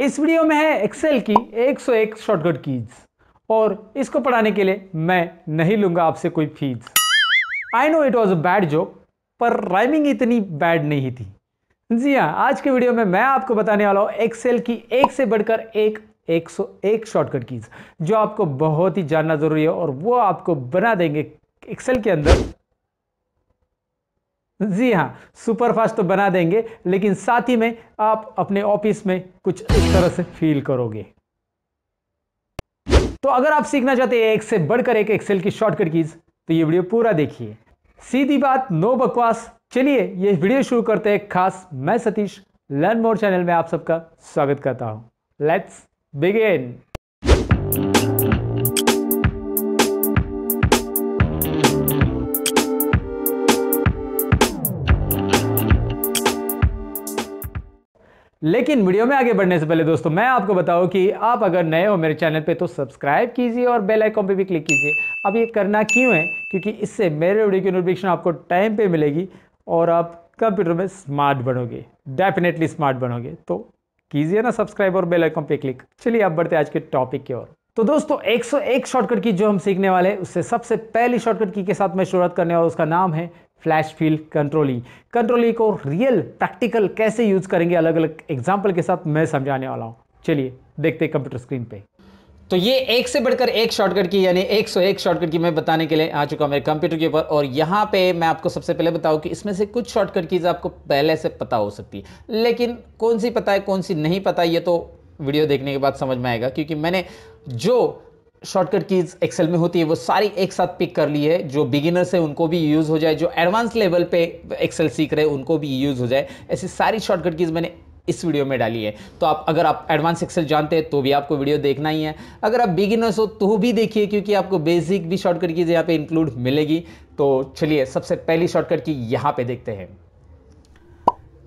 इस वीडियो में है एक्सेल की 101 शॉर्टकट कीज और इसको पढ़ाने के लिए मैं नहीं लूंगा आपसे कोई fees I know it was a bad job पर राइमिंग इतनी बैड नहीं थी जी हाँ आज के वीडियो में मैं आपको बताने वाला हूँ एक्सेल की एक से बढ़कर एक 101 शॉर्टकट कीज जो आपको बहुत ही जानना ज़रूरी है और वो आपको बना देंगे एक्सेल के अंदर जी हाँ सुपरफास्ट तो बना देंगे लेकिन साथ ही में आप अपने ऑफिस में कुछ इस तरह से फील करोगे तो अगर आप सीखना चाहते हैं एक से बढ़कर एक एक्सेल की शॉर्टकट कीज तो ये वीडियो पूरा देखिए सीधी बात नो बकवास चलिए ये वीडियो शुरू करते हैं खास मैं सतीश लर्न मोर चैनल में आप सबका स्वागत करता हूं लेट्स बिगेन लेकिन वीडियो में आगे बढ़ने से पहले दोस्तों मैं आपको बताऊं कि आप अगर नए हो मेरे चैनल पे तो सब्सक्राइब कीजिए और बेल आइकॉन पे भी क्लिक कीजिए अब ये करना क्यों है क्योंकि इससे मेरे वीडियो की नोटिफिकेशन आपको टाइम पे मिलेगी और आप कंप्यूटर में स्मार्ट बनोगे डेफिनेटली स्मार्ट बनोगे तो कीजिए ना सब्सक्राइब और बेल आइकॉन पे क्लिक चलिए आप बढ़ते आज के टॉपिक की ओर तो दोस्तों एक शॉर्टकट की जो हम सीखने वाले हैं उससे सबसे पहली शॉर्टकट की के साथ मैं शुरुआत करने वाला उसका नाम है फ्लैश फील कंट्रोली कंट्रोली को रियल प्रैक्टिकल कैसे यूज करेंगे अलग अलग एग्जाम्पल के साथ मैं समझाने वाला हूँ चलिए देखते हैं कंप्यूटर स्क्रीन पे तो ये एक से बढ़कर एक शॉर्टकट की यानी 101 शॉर्टकट की मैं बताने के लिए आ चुका मेरे कंप्यूटर के ऊपर और यहाँ पे मैं आपको सबसे पहले बताऊँ कि इसमें से कुछ शॉर्टकट कीज आपको पहले से पता हो सकती है लेकिन कौन सी पता है कौन सी नहीं पता ये तो वीडियो देखने के बाद समझ में आएगा क्योंकि मैंने जो शॉर्टकट कीज एक्सेल में होती है वो सारी एक साथ पिक कर ली है जो बिगिनर्स है उनको भी यूज़ हो जाए जो एडवांस लेवल पे एक्सेल सीख रहे हैं उनको भी यूज़ हो जाए ऐसी सारी शॉर्टकट कीज़ मैंने इस वीडियो में डाली है तो आप अगर आप एडवांस एक्सेल जानते हैं तो भी आपको वीडियो देखना ही है अगर आप बिगिनर्स हो तो भी देखिए क्योंकि आपको बेसिक भी शॉर्टकट कीज यहाँ पर इंक्लूड मिलेगी तो चलिए सबसे पहली शॉर्टकट की यहाँ पर देखते हैं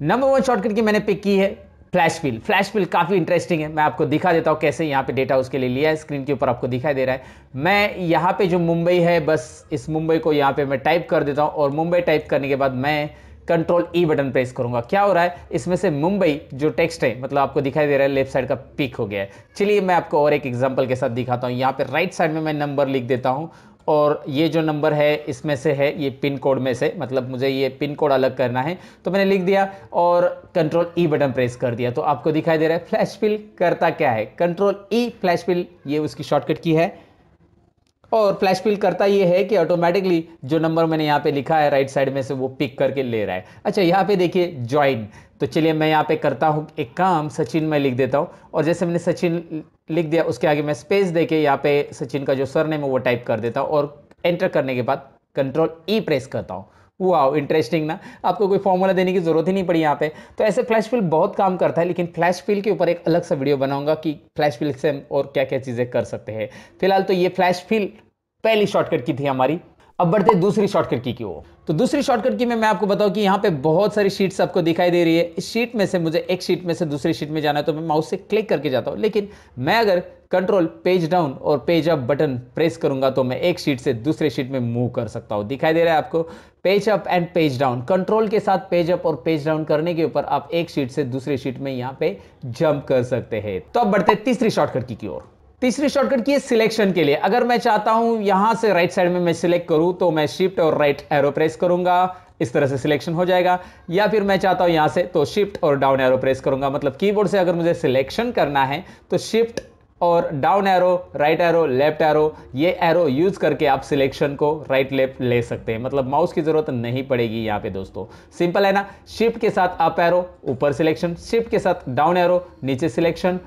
नंबर वन शॉर्टकट की मैंने पिक की है फ्लैश बिल फ्लैश बिल काफ़ी इंटरेस्टिंग है मैं आपको दिखा देता हूँ कैसे यहाँ पे डेटा उसके लिए लिया है स्क्रीन के ऊपर आपको दिखाई दे रहा है मैं यहाँ पे जो मुंबई है बस इस मुंबई को यहाँ पे मैं टाइप कर देता हूँ और मुंबई टाइप करने के बाद मैं कंट्रोल ई बटन प्रेस करूंगा क्या हो रहा है इसमें से मुंबई जो टेक्स्ट है मतलब आपको दिखाई दे रहा है लेफ्ट साइड का पिक हो गया है चलिए मैं आपको और एक एग्जाम्पल के साथ दिखाता हूँ यहाँ पे राइट साइड में मैं नंबर लिख देता हूँ और ये जो नंबर है इसमें से है ये पिन कोड में से मतलब मुझे ये पिन कोड अलग करना है तो मैंने लिख दिया और कंट्रोल ई बटन प्रेस कर दिया तो आपको दिखाई दे रहा है फ्लैश पिल करता क्या है कंट्रोल ई फ्लैश पिल ये उसकी शॉर्टकट की है और फ्लैश पिल करता ये है कि ऑटोमेटिकली जो नंबर मैंने यहाँ पे लिखा है राइट साइड में से वो पिक करके ले रहा है अच्छा यहाँ पे देखिए ज्वाइन तो चलिए मैं यहाँ पे करता हूँ एक काम सचिन में लिख देता हूँ और जैसे मैंने सचिन लिख दिया उसके आगे मैं स्पेस दे के यहाँ पे सचिन का जो सर नेम है वो टाइप कर देता हूँ और एंटर करने के बाद कंट्रोल ई प्रेस करता हूँ आओ इंटरेस्टिंग ना आपको कोई फॉर्मूला देने की ज़रूरत ही नहीं पड़ी यहाँ पे तो ऐसे फ्लैश फिल बहुत काम करता है लेकिन फ्लैश फिल के ऊपर एक अलग सा वीडियो बनाऊंगा कि फ्लैश फिल से हम और क्या क्या चीज़ें कर सकते हैं फिलहाल तो ये फ्लैश फिल पहली शॉर्टकट की थी हमारी अब बढ़ते दूसरी शॉर्टकट की ओर तो दूसरी शॉर्टकट की में मैं आपको बताऊं कि यहाँ पे बहुत सारी शीट्स आपको दिखाई दे रही है इस शीट में से मुझे एक शीट में से दूसरी शीट में जाना है तो मैं माउस से क्लिक करके जाता हूँ लेकिन मैं अगर कंट्रोल पेज डाउन और पेज अप बटन प्रेस करूंगा तो मैं एक शीट से दूसरे शीट में मूव कर सकता हूँ दिखाई दे रहा है आपको page up and page down control के साथ पेज अप और पेज डाउन करने के ऊपर आप एक शीट से दूसरे शीट में यहाँ पे जंप कर सकते हैं तो अब बढ़ते तीसरी शॉर्टकट की ओर तीसरी शॉर्टकट की है सिलेक्शन के लिए अगर मैं चाहता हूं यहां से राइट साइड में मैं सिलेक्ट करूं तो मैं शिफ्ट और राइट एरो प्रेस करूंगा इस तरह से सिलेक्शन हो जाएगा या फिर मैं चाहता हूं यहां से तो शिफ्ट और डाउन एरो प्रेस करूंगा मतलब कीबोर्ड से अगर मुझे सिलेक्शन करना है तो शिफ्ट और down arrow right arrow left arrow ये एरो यूज करके आप सिलेक्शन को राइट लेफ्ट ले सकते हैं मतलब माउस की जरूरत नहीं पड़ेगी यहाँ पे दोस्तों सिंपल है ना शिफ्ट के साथ अप एरो ऊपर सिलेक्शन शिफ्ट के साथ डाउन एरो नीचे सिलेक्शन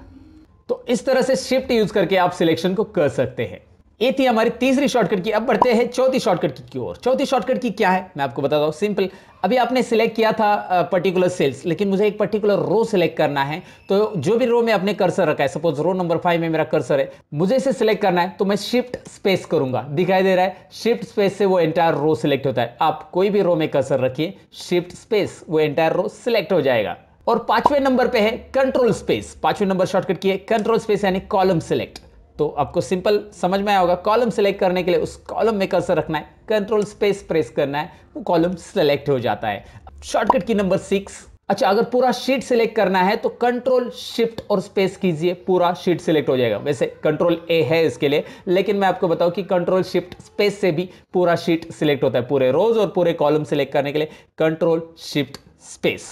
तो इस तरह से शिफ्ट यूज करके आप सिलेक्शन को कर सकते हैं ये थी हमारी तीसरी शॉर्टकट की अब बढ़ते हैं चौथी शॉर्टकट की ओर चौथी शॉर्टकट की क्या है मैं आपको बताता हूं सिंपल अभी आपने सिलेक्ट किया था पर्टिकुलर सेल्स लेकिन मुझे एक पर्टिकुलर रो सिलेक्ट करना है तो जो भी रो में अपने कर्सर रखा है सपोज रो नंबर फाइव में मेरा कर्सर है मुझे इसे सिलेक्ट करना है तो मैं शिफ्ट स्पेस करूंगा दिखाई दे रहा है शिफ्ट स्पेस से वो एंटायर रो सिलेक्ट होता है आप कोई भी रो में कर्सर रखिए शिफ्ट स्पेस वो एंटायर रो सिलेक्ट हो जाएगा और पांचवें नंबर पे है कंट्रोल स्पेस पांचवें नंबर शॉर्टकट की है कंट्रोल स्पेस यानी कॉलम सिलेक्ट तो आपको सिंपल समझ में आया होगा कॉलम सिलेक्ट करने के लिए उस कॉलम में कर्सर रखना है कंट्रोल स्पेस प्रेस करना है वो कॉलम सिलेक्ट हो जाता है शॉर्टकट की नंबर सिक्स अच्छा अगर पूरा शीट सिलेक्ट करना है तो कंट्रोल शिफ्ट और स्पेस कीजिए पूरा शीट सिलेक्ट हो जाएगा वैसे कंट्रोल ए है इसके लिए लेकिन मैं आपको बताऊं कि कंट्रोल शिफ्ट स्पेस से भी पूरा शीट सिलेक्ट होता है पूरे रोज और पूरे कॉलम सिलेक्ट करने के लिए कंट्रोल शिफ्ट स्पेस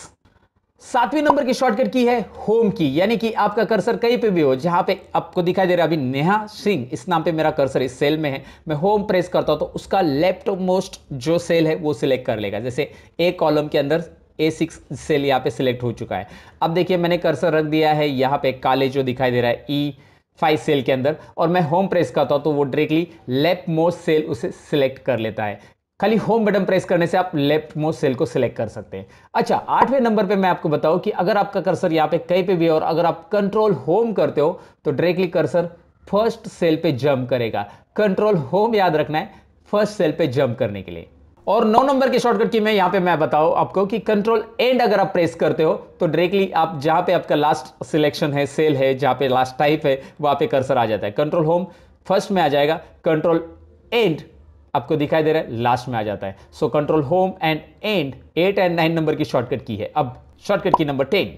सातवीं नंबर की शॉर्टकट की है होम की यानी कि आपका कर्सर कहीं पे भी हो जहां पे आपको दिखाई दे रहा है अभी नेहा सिंह इस नाम पे मेरा कर्सर इस सेल में है मैं होम प्रेस करता हूं तो उसका लेफ्ट मोस्ट जो सेल है वो सिलेक्ट कर लेगा जैसे ए कॉलम के अंदर ए सिक्स सेल यहाँ पे सिलेक्ट हो चुका है अब देखिए मैंने कर्सर रख दिया है यहाँ पे काले जो दिखाई दे रहा है ई फाइव सेल के अंदर और मैं होम प्रेस करता हूँ तो वो डायरेक्टली लेफ्ट मोस्ट सेल उसे सिलेक्ट कर लेता है खाली होम बटन प्रेस करने से आप लेफ्ट मोस्ट सेल को सिलेक्ट कर सकते हैं अच्छा आठवें नंबर पे मैं आपको बताऊं कि अगर आपका कर्सर यहाँ पे कहीं पे भी और अगर आप कंट्रोल होम करते हो तो डायरेक्टली कर्सर फर्स्ट सेल पे जंप करेगा कंट्रोल होम याद रखना है फर्स्ट सेल पे जंप करने के लिए और नौ नंबर के शॉर्टकट की मैं यहाँ पे मैं बताऊँ आपको कि कंट्रोल एंड अगर आप प्रेस करते हो तो डायरेक्टली आप जहाँ पे आपका लास्ट सिलेक्शन है सेल है जहाँ पे लास्ट टाइप है वहाँ पे कर्सर आ जाता है कंट्रोल होम फर्स्ट में आ जाएगा कंट्रोल एंड आपको दिखाई दे रहा है लास्ट में आ जाता है so control home end and at end nine number की शॉर्टकट की है अब शॉर्टकट की नंबर टेन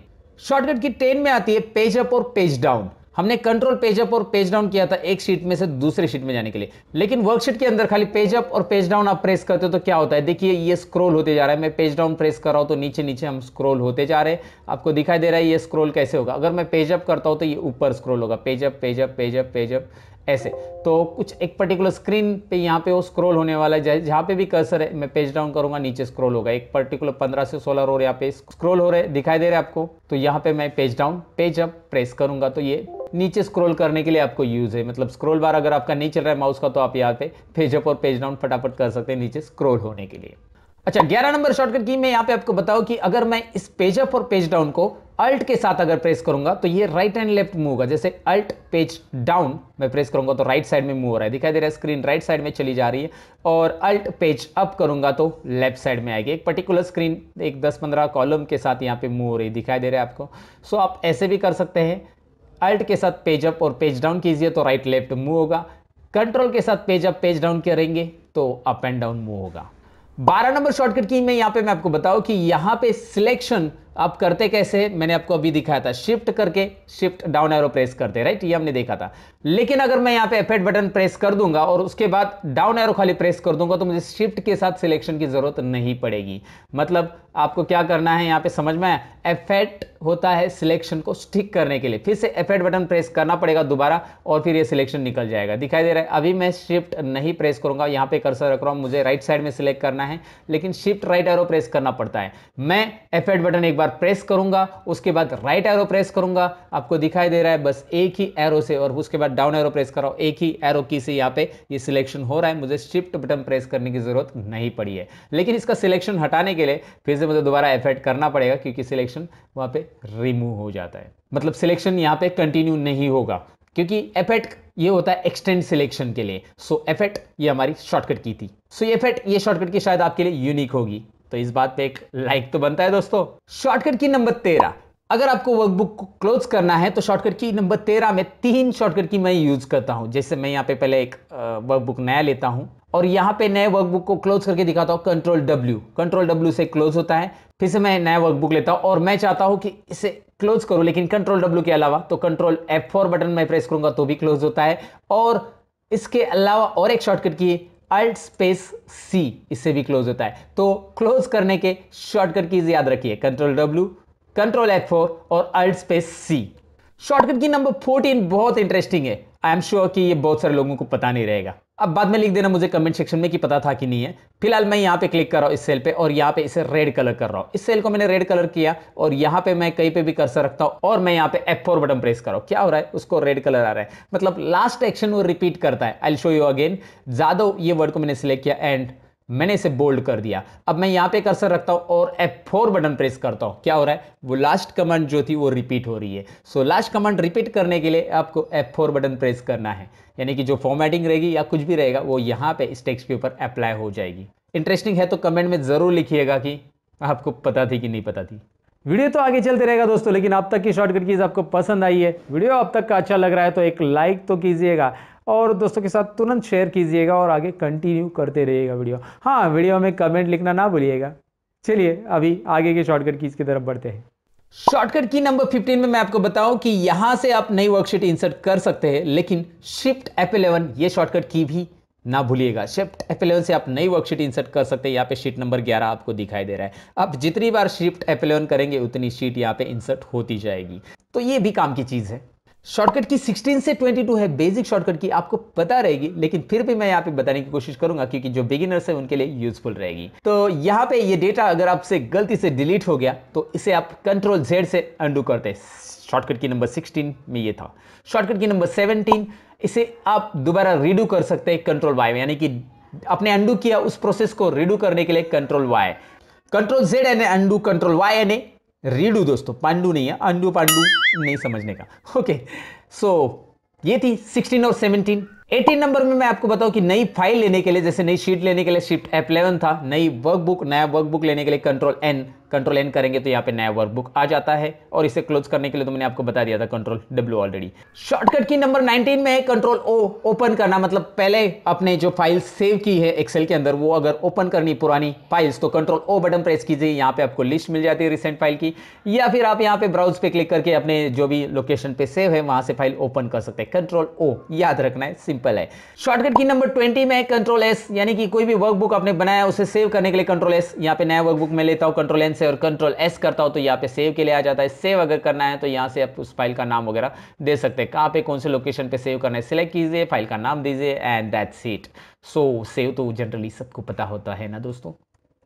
शॉर्टकट की टेन में आती है पेज अप और पेज डाउन हमने कंट्रोल पेज अप और पेज डाउन किया था एक शीट में से दूसरे शीट में जाने के लिए लेकिन वर्कशीट के अंदर खाली पेज अप और पेज डाउन आप प्रेस करते हो तो क्या होता है देखिए ये स्क्रॉल होते जा रहा है मैं पेज डाउन प्रेस कर रहा हूँ तो नीचे नीचे हम स्क्रॉल होते जा रहे हैं आपको दिखाई दे रहा है ये स्क्रॉल कैसे होगा अगर मैं पेज अप करता हूँ तो ये ऊपर स्क्रोल होगा page up page up page up page up ऐसे तो कुछ एक पर्टिकुलर स्क्रीन पे यहाँ पे वो स्क्रॉल होने वाला है जहाँ पे भी कर्सर है मैं पेज डाउन करूंगा नीचे स्क्रॉल होगा एक पर्टिकुलर 15 से 16 रोल यहाँ पे स्क्रॉल हो रहे दिखाई दे रहे आपको तो यहाँ पे मैं page down page up press करूंगा तो ये नीचे स्क्रॉल करने के लिए आपको यूज़ है मतलब स्क्रोल बार अगर आपका नहीं चल रहा है माउस का तो आप यहाँ पे पेज अप और पेज डाउन फटाफट कर सकते हैं नीचे स्क्रोल होने के लिए अच्छा ग्यारह नंबर शॉर्टकट की मैं यहाँ पे आपको बताऊँ कि अगर मैं इस पेज अप और पेज डाउन को अल्ट के साथ अगर प्रेस करूंगा तो ये राइट एंड लेफ्ट मूव होगा जैसे अल्ट पेज डाउन मैं प्रेस करूंगा तो राइट साइड में मूव हो रहा है दिखाई दे रहा है स्क्रीन राइट साइड में चली जा रही है और अल्ट पेज अप करूंगा तो लेफ्ट साइड में आएगी एक पर्टिकुलर स्क्रीन एक 10-15 कॉलम के साथ यहाँ पे मूव हो रही है दिखाई दे रहा है आपको सो आप ऐसे भी कर सकते हैं अल्ट के साथ पेज अप और पेज डाउन कीजिए तो राइट लेफ्ट मूव होगा कंट्रोल के साथ पेज अप पेज डाउन करेंगे तो अप एंड डाउन मूव होगा बारह नंबर शॉर्टकट की मैं यहाँ पे मैं आपको बताऊँ कि यहाँ पे सिलेक्शन आप करते कैसे मैंने आपको अभी दिखाया था शिफ्ट करके शिफ्ट डाउन एरो प्रेस करते राइट ये हमने देखा था लेकिन अगर मैं यहाँ पे एफ बटन प्रेस कर दूंगा और उसके बाद डाउन एरो खाली प्रेस कर दूंगा तो मुझे शिफ्ट के साथ सिलेक्शन की जरूरत नहीं पड़ेगी मतलब आपको क्या करना है यहाँ पे समझ में आया एफेट होता है सिलेक्शन को स्टिक करने के लिए फिर से एफेट बटन प्रेस करना पड़ेगा दोबारा और फिर ये सिलेक्शन निकल जाएगा दिखाई दे रहा है अभी मैं शिफ्ट नहीं प्रेस करूंगा यहाँ पे कर्सर रख रहा हूँ मुझे राइट साइड में सिलेक्ट करना है लेकिन शिफ्ट राइट एरो प्रेस करना पड़ता है मैं एफेट बटन एक बार प्रेस करूंगा उसके बाद राइट एरो प्रेस करूंगा आपको दिखाई दे रहा है बस एक ही एरो से और उसके बाद डाउन एरो प्रेस कर रहा हूँ एक ही एरो की से यहाँ पे ये सिलेक्शन हो रहा है मुझे शिफ्ट बटन प्रेस करने की जरूरत नहीं पड़ी है लेकिन इसका सिलेक्शन हटाने के लिए फिर से मुझे दोबारा एफेट करना पड़ेगा क्योंकि सिलेक्शन वहाँ पे रिमूव हो जाता है मतलब सिलेक्शन यहाँ पे कंटिन्यू नहीं होगा क्योंकि एफेट ये होता है एक्सटेंड सिलेक्शन के लिए सो so, एफेट ये हमारी शॉर्टकट की थी सो so, एफेट ये शॉर्टकट की शायद आपके लिए यूनिक होगी तो इस बात पे एक लाइक तो बनता है दोस्तों शॉर्टकट की नंबर तेरह अगर आपको वर्कबुक को क्लोज करना है तो शॉर्टकट की नंबर तेरह में तीन शॉर्टकट की मैं यूज़ करता हूं जैसे मैं यहाँ पे पहले एक वर्कबुक नया लेता हूं और यहाँ पे नए वर्कबुक को क्लोज करके दिखाता हूँ कंट्रोल डब्ल्यू कंट्रोल डब्ल्यू से क्लोज होता है फिर से मैं नया वर्कबुक लेता हूँ और मैं चाहता हूँ कि इसे क्लोज करूँ लेकिन कंट्रोल डब्ल्यू के अलावा तो कंट्रोल एफ फोर बटन मैं प्रेस करूंगा तो भी क्लोज होता है और इसके अलावा और एक शॉर्टकट की अल्ट स्पेस सी इससे भी क्लोज होता है तो क्लोज करने के शॉर्टकट कीज याद रखिए control W control F four और अल्ट स्पेस सी शॉर्टकट की नंबर फोर्टीन बहुत इंटरेस्टिंग है आई एम श्योर कि ये बहुत सारे लोगों को पता नहीं रहेगा अब बाद में लिख देना मुझे कमेंट सेक्शन में कि पता था कि नहीं है फिलहाल मैं यहाँ पे क्लिक कर रहा हूँ इस सेल पे और यहाँ पे इसे रेड कलर कर रहा हूँ इस सेल को मैंने रेड कलर किया और यहाँ पे मैं कहीं पे भी कर्सर रखता हूँ और मैं यहाँ पे F4 बटन प्रेस कर रहा हूँ क्या हो रहा है उसको रेड कलर आ रहा है मतलब लास्ट एक्शन वो रिपीट करता है आई शो यू अगेन जादव ये वर्ड को मैंने सिलेक्ट किया एंड मैंने इसे बोल्ड कर दिया अब मैं यहां पे कर्सर रखता हूं और F4 बटन प्रेस करता हूं क्या हो रहा है वो लास्ट कमांड जो थी वो रिपीट हो रही है सो लास्ट कमांड रिपीट करने के लिए आपको F4 बटन प्रेस करना है यानी कि जो फॉर्मेटिंग रहेगी या कुछ भी रहेगा वो यहां पे इस टेक्स्ट के ऊपर अप्लाई हो जाएगी इंटरेस्टिंग है तो कमेंट में ज़रूर लिखिएगा कि आपको पता थी कि नहीं पता थी वीडियो तो आगे चलते रहेगा दोस्तों लेकिन अब तक की शॉर्टकट कीज आपको पसंद आई है वीडियो अब तक का अच्छा लग रहा है तो एक लाइक तो कीजिएगा और दोस्तों के साथ तुरंत शेयर कीजिएगा और आगे कंटिन्यू करते रहिएगा वीडियो हाँ वीडियो में कमेंट लिखना ना भूलिएगा चलिए अभी आगे के शॉर्टकट कीज की तरफ बढ़ते हैं शॉर्टकट की नंबर 15 में मैं आपको बताऊं कि यहां से आप नई वर्कशीट इंसर्ट कर सकते हैं लेकिन शिफ्ट एफ इलेवन ये शॉर्टकट की भी ना भूलिएगा शिफ्ट एफ इलेवन से आप नई वर्कशीट इंसर्ट कर सकते हैं यहाँ पे शीट नंबर 11 आपको दिखाई दे रहा है आप जितनी बार शिफ्ट एफ इलेवन करेंगे उतनी शीट यहाँ पे इंसर्ट होती जाएगी तो ये भी काम की चीज़ है शॉर्टकट की 16 से 22 है बेसिक शॉर्टकट की आपको पता रहेगी लेकिन फिर भी मैं यहाँ पे बताने की कोशिश करूंगा क्योंकि जो बिगिनर्स है उनके लिए यूजफुल रहेगी तो यहाँ पे ये डेटा अगर आपसे गलती से डिलीट हो गया तो इसे आप कंट्रोल जेड से अंडू करते शॉर्टकट की नंबर 16 में ये था शॉर्टकट की नंबर 17 इसे आप दोबारा रिड्यू कर सकते हैं कंट्रोल वाई में यानी कि आपने अंडू किया उस प्रोसेस को रिड्यू करने के लिए control Y control Z and undo control Y and redo दोस्तों पांडू नहीं है अंडू पांडू नहीं समझने का ओके सो so, ये थी 16 और 17 18 नंबर में मैं आपको बताऊं कि नई फाइल लेने के लिए जैसे नई शीट लेने के लिए शिफ्ट एप 11 था नई वर्कबुक नया वर्कबुक लेने के लिए कंट्रोल एन कंट्रोल एन करेंगे तो यहाँ पे नया वर्कबुक आ जाता है और इसे क्लोज करने के लिए तो मैंने आपको बता दिया था कंट्रोल डब्ल्यू ऑलरेडी शॉर्टकट की नंबर 19 में कंट्रोल ओ ओपन करना मतलब पहले अपने जो फाइल सेव की है एक्सेल के अंदर वो अगर ओपन करनी पुरानी फाइल्स तो कंट्रोल ओ बटन प्रेस कीजिए यहाँ पे आपको लिस्ट मिल जाती है रिसेंट फाइल की या फिर आप यहाँ पे ब्राउज पे क्लिक करके अपने जो भी लोकेशन पे सेव है वहां से फाइल ओपन कर सकते हैं कंट्रोल ओ याद रखना है सिंपल है शॉर्टकट की नंबर ट्वेंटी में कंट्रोल एस यानी कि कोई भी वर्कबुक आपने बनाया उसे सेव करने के लिए कंट्रोल एस यहाँ पे नया वर्कबुक में लेता हूँ कंट्रोल एन से और कंट्रोल एस करता हो तो यहाँ पे सेव के लिए आ जाता है सेव अगर करना है तो यहाँ से आप उस फाइल का नाम वगैरह दे सकते हैं कहाँ पे कौन से लोकेशन पे सेव करना है सिलेक्ट कीजिए फाइल का नाम दीजिए and that's it so save तो जनरली सबको पता होता है ना दोस्तों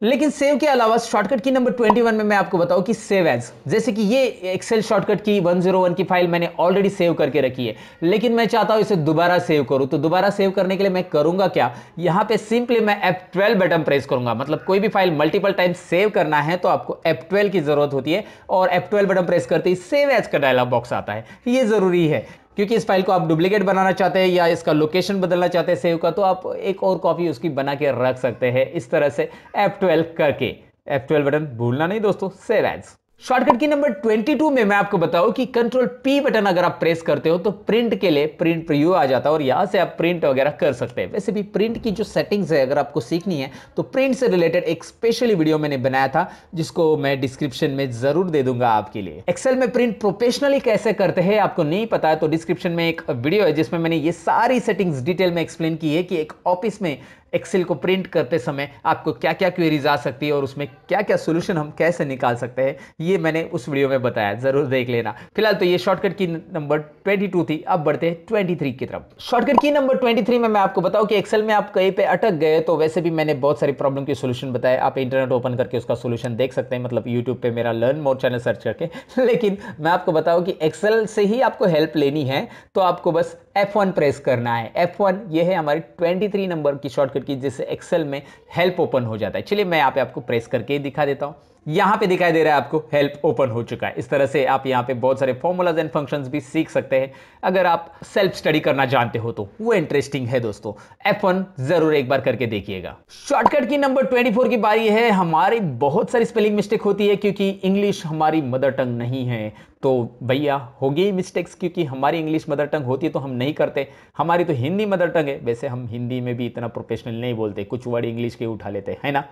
लेकिन सेव के अलावा शॉर्टकट की नंबर 21 में मैं आपको बताऊं कि सेव एज जैसे कि ये एक्सेल शॉर्टकट की 101 की फाइल मैंने ऑलरेडी सेव करके रखी है लेकिन मैं चाहता हूं इसे दोबारा सेव करूं तो दोबारा सेव करने के लिए मैं करूंगा क्या यहां पे सिंपली मैं एप ट्वेल्व बटन प्रेस करूंगा मतलब कोई भी फाइल मल्टीपल टाइम सेव करना है तो आपको एप ट्वेल्व की जरूरत होती है और एप ट्वेल्व बटन प्रेस करते ही सेव एज का डायलॉग बॉक्स आता है ये जरूरी है क्योंकि इस फाइल को आप डुप्लीकेट बनाना चाहते हैं या इसका लोकेशन बदलना चाहते हैं सेव का तो आप एक और कॉपी उसकी बना के रख सकते हैं इस तरह से एफ करके एफ बटन भूलना नहीं दोस्तों सेव एज शॉर्टकट की नंबर 22 में मैं आपको बताऊं कि कंट्रोल पी बटन अगर आप प्रेस करते हो तो प्रिंट के लिए प्रिंट प्रिव्यू आ जाता है और यहां से आप प्रिंट वगैरह कर सकते हैं वैसे भी प्रिंट की जो सेटिंग्स है अगर आपको सीखनी है तो प्रिंट से रिलेटेड एक स्पेशली वीडियो मैंने बनाया था जिसको मैं डिस्क्रिप्शन में जरूर दे दूंगा आपके लिए एक्सेल में प्रिंट प्रोफेशनली कैसे करते हैं आपको नहीं पता है तो डिस्क्रिप्शन में एक वीडियो है जिसमें मैंने ये सारी सेटिंग्स डिटेल में एक्सप्लेन की है कि एक ऑफिस में एक्सेल को प्रिंट करते समय आपको क्या क्या क्वेरीज आ सकती है और उसमें क्या क्या सोल्यूशन हम कैसे निकाल सकते हैं ये मैंने उस वीडियो में बताया ज़रूर देख लेना फिलहाल तो ये शॉर्टकट की नंबर 22 थी अब बढ़ते हैं 23 की तरफ शॉर्टकट की नंबर 23 में मैं आपको बताऊं कि एक्सेल में आप कहीं पे अटक गए तो वैसे भी मैंने बहुत सारी प्रॉब्लम के सोल्यूशन बताए आप इंटरनेट ओपन करके उसका सोल्यूशन देख सकते हैं मतलब यूट्यूब पर मेरा लर्न मोर चैनल सर्च करके लेकिन मैं आपको बताऊँ कि एक्सेल से ही आपको हेल्प लेनी है तो आपको बस F1 प्रेस करना है F1 ये है हमारी 23 नंबर की शॉर्टकट की जिससे एक्सेल में हेल्प ओपन हो जाता है चलिए मैं यहाँ पे आपको प्रेस करके ही दिखा देता हूँ यहाँ पे दिखाई दे रहा है आपको हेल्प ओपन हो चुका है इस तरह से आप यहाँ पे बहुत सारे फॉर्मूलाज एंड फंक्शंस भी सीख सकते हैं अगर आप सेल्फ स्टडी करना जानते हो तो वो इंटरेस्टिंग है दोस्तों F1 जरूर एक बार करके देखिएगा शॉर्टकट की नंबर 24 की बारी है हमारी बहुत सारी स्पेलिंग मिस्टेक होती है क्योंकि इंग्लिश हमारी मदर टंग नहीं है तो भैया होगी मिस्टेक्स क्योंकि हमारी इंग्लिश मदर टंग होती है तो हम नहीं करते हमारी तो हिंदी मदर टंग है वैसे हम हिंदी में भी इतना प्रोफेशनल नहीं बोलते कुछ वर्ड इंग्लिश के उठा लेते हैं ना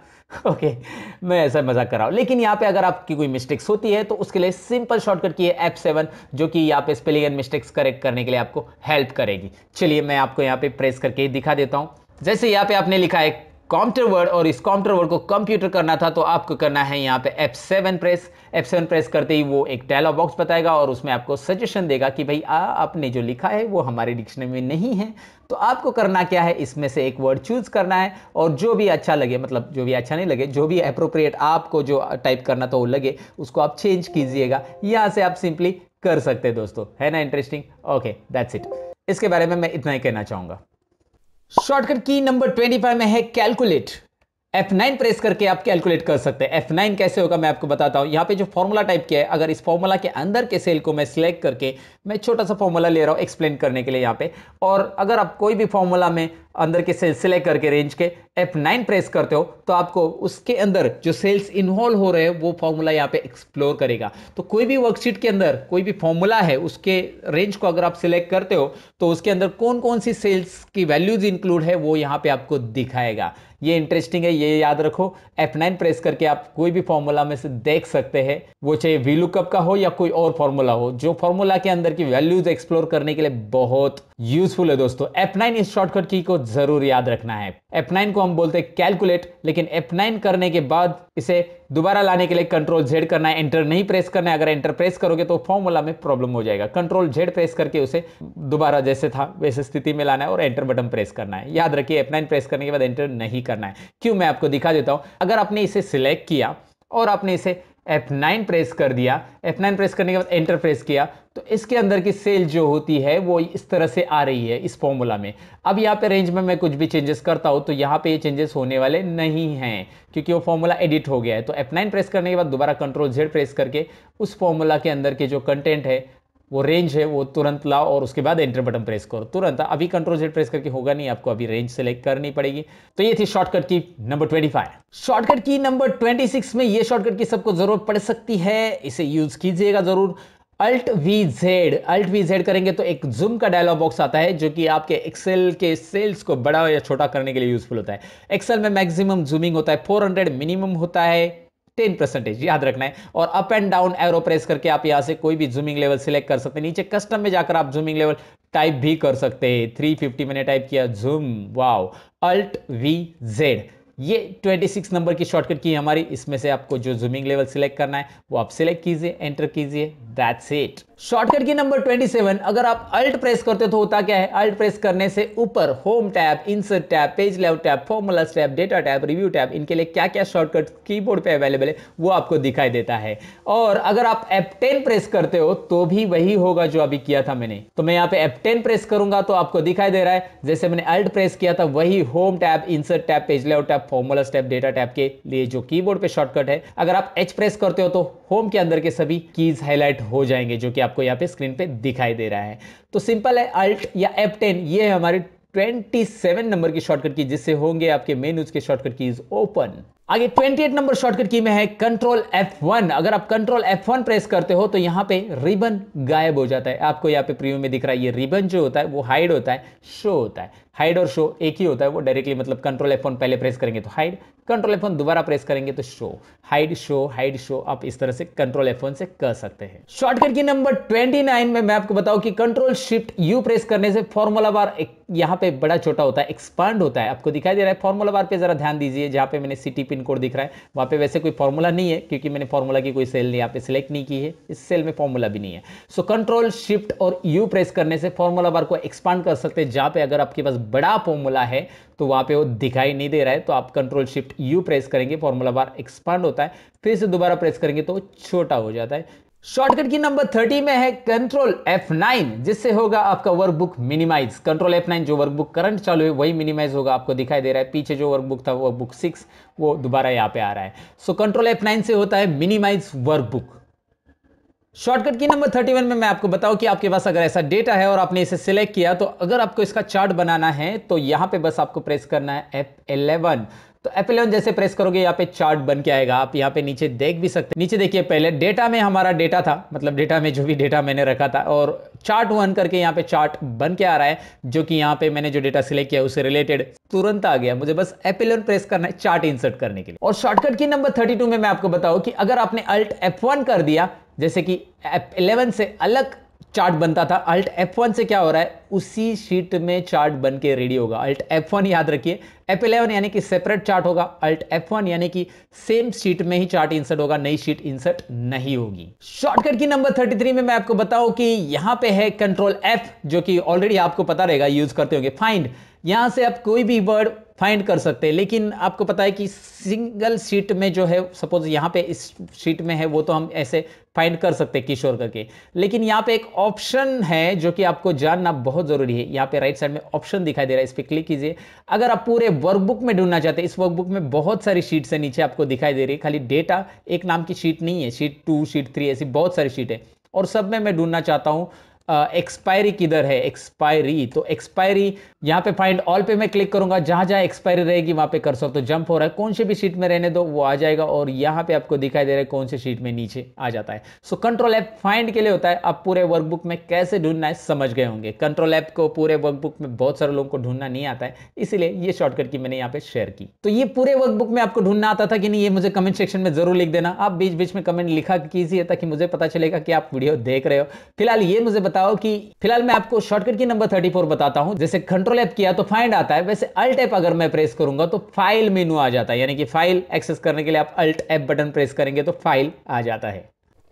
ओके मैं ऐसा मजाक कर रहा हूँ लेकिन यहाँ पे अगर आपकी कोई मिस्टेक्स होती है तो उसके लिए सिंपल शॉर्टकट की है एफ सेवन जो कि यहाँ पे स्पेलिंग एंड मिस्टेक्स करेक्ट करने के लिए आपको हेल्प करेगी चलिए मैं आपको यहाँ पे प्रेस करके दिखा देता हूँ जैसे यहाँ पे आपने लिखा है कॉम्प्यूटर वर्ड और इस कॉम्प्यूटर वर्ड को कंप्यूटर करना था तो आपको करना है यहाँ पे F7 प्रेस F7 प्रेस करते ही वो एक डायलॉग बॉक्स बताएगा और उसमें आपको सजेशन देगा कि भाई आ, आपने जो लिखा है वो हमारे डिक्शनरी में नहीं है तो आपको करना क्या है इसमें से एक वर्ड चूज करना है और जो भी अच्छा लगे मतलब जो भी अच्छा नहीं लगे जो भी अप्रोप्रिएट आपको जो टाइप करना तो लगे उसको आप चेंज कीजिएगा यहाँ से आप सिंपली कर सकते दोस्तों है ना इंटरेस्टिंग ओके दैट्स इट इसके बारे में मैं इतना ही कहना चाहूँगा शॉर्टकट की नंबर 25 में है कैलकुलेट F9 प्रेस करके आप कैलकुलेट कर सकते हैं F9 कैसे होगा मैं आपको बताता हूँ यहाँ पे जो फॉर्मूला टाइप किया है अगर इस फॉर्मूला के अंदर के सेल को मैं सिलेक्ट करके मैं छोटा सा फॉर्मूला ले रहा हूँ एक्सप्लेन करने के लिए यहाँ पे और अगर आप कोई भी फॉर्मूला में अंदर के सेल सिलेक्ट करके रेंज के F9 प्रेस करते हो तो आपको उसके अंदर जो सेल्स इन्वॉल्व हो रहे हैं वो फॉर्मूला यहाँ पे एक्सप्लोर करेगा तो कोई भी वर्कशीट के अंदर कोई भी फॉर्मूला है उसके रेंज को अगर आप सिलेक्ट करते हो तो उसके अंदर कौन कौन सी सेल्स की वैल्यूज इंक्लूड है वो यहाँ पे आपको दिखाएगा ये इंटरेस्टिंग है ये याद रखो F9 प्रेस करके आप कोई भी फॉर्मूला में से देख सकते हैं वो चाहे वी लुकअप का हो या कोई और फॉर्मूला हो जो फॉर्मूला के अंदर की वैल्यूज एक्सप्लोर करने के लिए बहुत यूजफुल है दोस्तों F9 इस शॉर्टकट की को जरूर याद रखना है F9 को हम बोलते हैं कैलकुलेट लेकिन F9 करने के बाद इसे दोबारा लाने के लिए कंट्रोल जेड करना है एंटर नहीं प्रेस करना है अगर एंटर प्रेस करोगे तो फॉर्मूला में प्रॉब्लम हो जाएगा कंट्रोल जेड प्रेस करके उसे दोबारा जैसे था वैसे स्थिति में लाना है और एंटर बटन प्रेस करना है याद रखिए एफ प्रेस करने के बाद एंटर नहीं करना है क्यों मैं आपको दिखा देता हूँ अगर आपने इसे सिलेक्ट किया और आपने इसे एफ नाइन प्रेस कर दिया एफ नाइन प्रेस करने के बाद एंटर प्रेस किया तो इसके अंदर की सेल जो होती है वो इस तरह से आ रही है इस फॉर्मूला में अब यहाँ पे रेंज में मैं कुछ भी चेंजेस करता हूँ तो यहाँ पे ये चेंजेस होने वाले नहीं हैं क्योंकि वो फॉर्मूला एडिट हो गया है तो एफ नाइन प्रेस करने के बाद दोबारा कंट्रोल जेड प्रेस करके उस फॉर्मूला के अंदर के जो कंटेंट है वो रेंज है वो तुरंत लाओ और उसके बाद एंटर बटन प्रेस करो तुरंत अभी कंट्रोल जेड प्रेस करके होगा नहीं आपको अभी रेंज सेलेक्ट करनी पड़ेगी तो ये थी शॉर्टकट की नंबर 25 शॉर्टकट की नंबर 26 में ये शॉर्टकट की सबको जरूरत पड़ सकती है इसे यूज कीजिएगा जरूर alt V Z alt V Z करेंगे तो एक जूम का डायलॉग बॉक्स आता है जो कि आपके एक्सेल के सेल्स को बड़ा या छोटा करने के लिए यूजफुल होता है एक्सेल में मैक्सिमम जूमिंग होता है 400 मिनिमम होता है टेन परसेंटेज याद रखना है और up and down arrow press करके आप यहां से कोई भी जूमिंग लेवल सिलेक्ट कर सकते हैं नीचे कस्टम में जाकर आप जूमिंग लेवल टाइप भी कर सकते हैं 350 मैंने टाइप किया zoom wow alt V Z ये 26 नंबर की शॉर्टकट की हमारी इसमें से आपको जो जूमिंग लेवल सिलेक्ट करना है वो आप सिलेक्ट कीजिए एंटर कीजिए दैट्स इट शॉर्टकट की नंबर 27 अगर आप अल्ट प्रेस करते तो होता क्या है अल्ट प्रेस करने से ऊपर home tab insert tab page layout tab formula tab data tab review tab इनके लिए क्या क्या शॉर्टकट कीबोर्ड पे अवेलेबल है वो आपको दिखाई देता है और अगर आप एप टेन प्रेस करते हो तो भी वही होगा जो अभी किया था मैंने तो मैं यहाँ पे एप टेन प्रेस करूंगा तो आपको दिखाई दे रहा है जैसे मैंने अल्ट प्रेस किया था वही home tab insert tab page layout tab आप फॉर्मूला स्टेप डेटा टैप के लिए जो कीबोर्ड पे शॉर्टकट है अगर आप एच प्रेस करते हो तो होम के अंदर के सभी कीज हाईलाइट हो जाएंगे जो कि आपको यहाँ पे स्क्रीन पे दिखाई दे रहा है तो सिंपल है अल्ट या एप टेन ये है हमारे 27 नंबर की शॉर्टकट की जिससे होंगे आपके मेन्यूज के शॉर्टकट कीज ओपन आगे 28 नंबर शॉर्टकट की में है कंट्रोल F1 अगर आप कंट्रोल F1 प्रेस करते हो तो यहाँ पे रिबन गायब हो जाता है आपको यहाँ पे प्रीव्यू में दिख रहा है ये रिबन जो होता है वो हाइड होता है शो होता है हाइड और शो एक ही होता है वो डायरेक्टली मतलब कंट्रोल एफ पहले प्रेस करेंगे तो हाइड कंट्रोल एफ दोबारा प्रेस करेंगे तो show hide show hide show आप इस तरह से कंट्रोल एफ से कर सकते हैं शॉर्टकट की नंबर 29 में मैं आपको बताऊं कि कंट्रोल शिफ्ट यू प्रेस करने से फॉर्मूला बार यहाँ पे बड़ा छोटा होता है एक्सपांड होता है आपको दिखाई दे रहा है फॉर्मूला बार पे जरा ध्यान दीजिए जहाँ पे मैंने सिटी पिन कोड दिख रहा है वहाँ पे वैसे कोई फॉर्मूला नहीं है क्योंकि मैंने फॉर्मूला की कोई सेल यहाँ पे सिलेक्ट नहीं की है इस सेल में फॉर्मूला भी नहीं है सो कंट्रोल शिफ्ट और यू प्रेस करने से फॉर्मूला बार को एक्सपांड कर सकते हैं जहाँ पे अगर आपके पास बड़ा फॉर्मूला है तो वहां पे वो दिखाई नहीं दे रहा है तो आप कंट्रोल शिफ्ट यू प्रेस करेंगे फॉर्मूला बार एक्सपांड होता है फिर से दोबारा प्रेस करेंगे तो छोटा हो जाता है शॉर्टकट की नंबर थर्टी में है कंट्रोल एफ नाइन जिससे होगा आपका workbook minimize control F nine जो वर्कबुक करंट चालू है वही मिनिमाइज होगा आपको दिखाई दे रहा है पीछे जो वर्कबुक था वर्कबुक सिक्स वो दोबारा यहाँ पे आ रहा है सो कंट्रोल एफ नाइन से होता है मिनिमाइज वर्कबुक शॉर्टकट की नंबर 31 में मैं आपको बताऊं कि आपके पास अगर ऐसा डेटा है और आपने इसे सिलेक्ट किया तो अगर आपको इसका चार्ट बनाना है तो यहां पे बस आपको प्रेस करना है F11 तो F11 जैसे प्रेस करोगे यहाँ पे चार्ट बन के आएगा आप यहाँ पे नीचे देख भी सकते हैं नीचे देखिए पहले डेटा में हमारा डेटा था मतलब डेटा में जो भी डेटा मैंने रखा था और चार्ट वन करके यहाँ पे चार्ट बन के आ रहा है जो कि यहाँ पे मैंने जो डेटा सिलेक्ट किया उससे रिलेटेड तुरंत आ गया मुझे बस F11 प्रेस करना है चार्ट इंसर्ट करने के लिए और शॉर्टकट की नंबर थर्टी में मैं आपको बताऊँ कि अगर आपने अल्ट एफ कर दिया जैसे कि एलेवन से अलग चार्ट बनता था अल्ट एफ वन से क्या हो रहा है उसी शीट में चार्ट बन के रेडी होगा अल्ट एफ वन याद रखिए इलेवन यानी कि सेपरेट चार्ट होगा अल्ट एफ वन यानी कि सेम शीट में ही चार्ट इंसर्ट होगा नई शीट इंसर्ट नहीं होगी शॉर्टकट की नंबर 33 में मैं आपको बताऊं कि यहां पे है कंट्रोल एफ जो कि ऑलरेडी आपको पता रहेगा यूज करते होंगे फाइंड यहां से आप कोई भी वर्ड फाइंड कर सकते हैं लेकिन आपको पता है कि सिंगल सीट में जो है सपोज यहाँ पे इस सीट में है वो तो हम ऐसे फाइंड कर सकते हैं किशोर करके लेकिन यहाँ पे एक ऑप्शन है जो कि आपको जानना बहुत ज़रूरी है यहाँ पे राइट साइड में ऑप्शन दिखाई दे रहा है इस पर क्लिक कीजिए अगर आप पूरे वर्कबुक में ढूंढना चाहते हैं इस वर्कबुक में बहुत सारी शीट्स है नीचे आपको दिखाई दे रही है खाली डेटा एक नाम की शीट नहीं है शीट टू शीट थ्री ऐसी बहुत सारी शीट है और सब में मैं ढूंढना चाहता हूँ एक्सपायरी uh, किधर है एक्सपायरी तो एक्सपायरी यहाँ पे फाइंड ऑल पे मैं क्लिक करूंगा जहां जहां एक्सपायरी रहेगी वहां पे कर सकते जंप हो रहा है कौन से भी शीट में रहने दो वो आ जाएगा और यहाँ पे आपको दिखाई दे रहा है कौन से शीट में नीचे आ जाता है सो कंट्रोल ऐप फाइंड के लिए होता है आप पूरे वर्कबुक में कैसे ढूंढना है समझ गए होंगे कंट्रोल ऐप को पूरे वर्कबुक में बहुत सारे लोगों को ढूंढना नहीं आता है इसीलिए ये शॉर्टकट की मैंने यहाँ पे शेयर की तो ये पूरे वर्कबुक में आपको ढूंढना आता था कि नहीं ये मुझे कमेंट सेक्शन में जरूर लिख देना आप बीच बीच में कमेंट लिखा कीजिए ताकि मुझे पता चलेगा कि आप वीडियो देख रहे हो फिलहाल ये मुझे बताओ कि फिलहाल मैं आपको शॉर्टकट की नंबर 34 बताता हूं जैसे कंट्रोल एप किया तो फाइंड आता है वैसे अल्ट एप अगर मैं प्रेस करूंगा तो फाइल मेनू आ जाता है यानी कि फाइल एक्सेस करने के लिए आप अल्ट एप बटन प्रेस करेंगे तो फाइल आ जाता है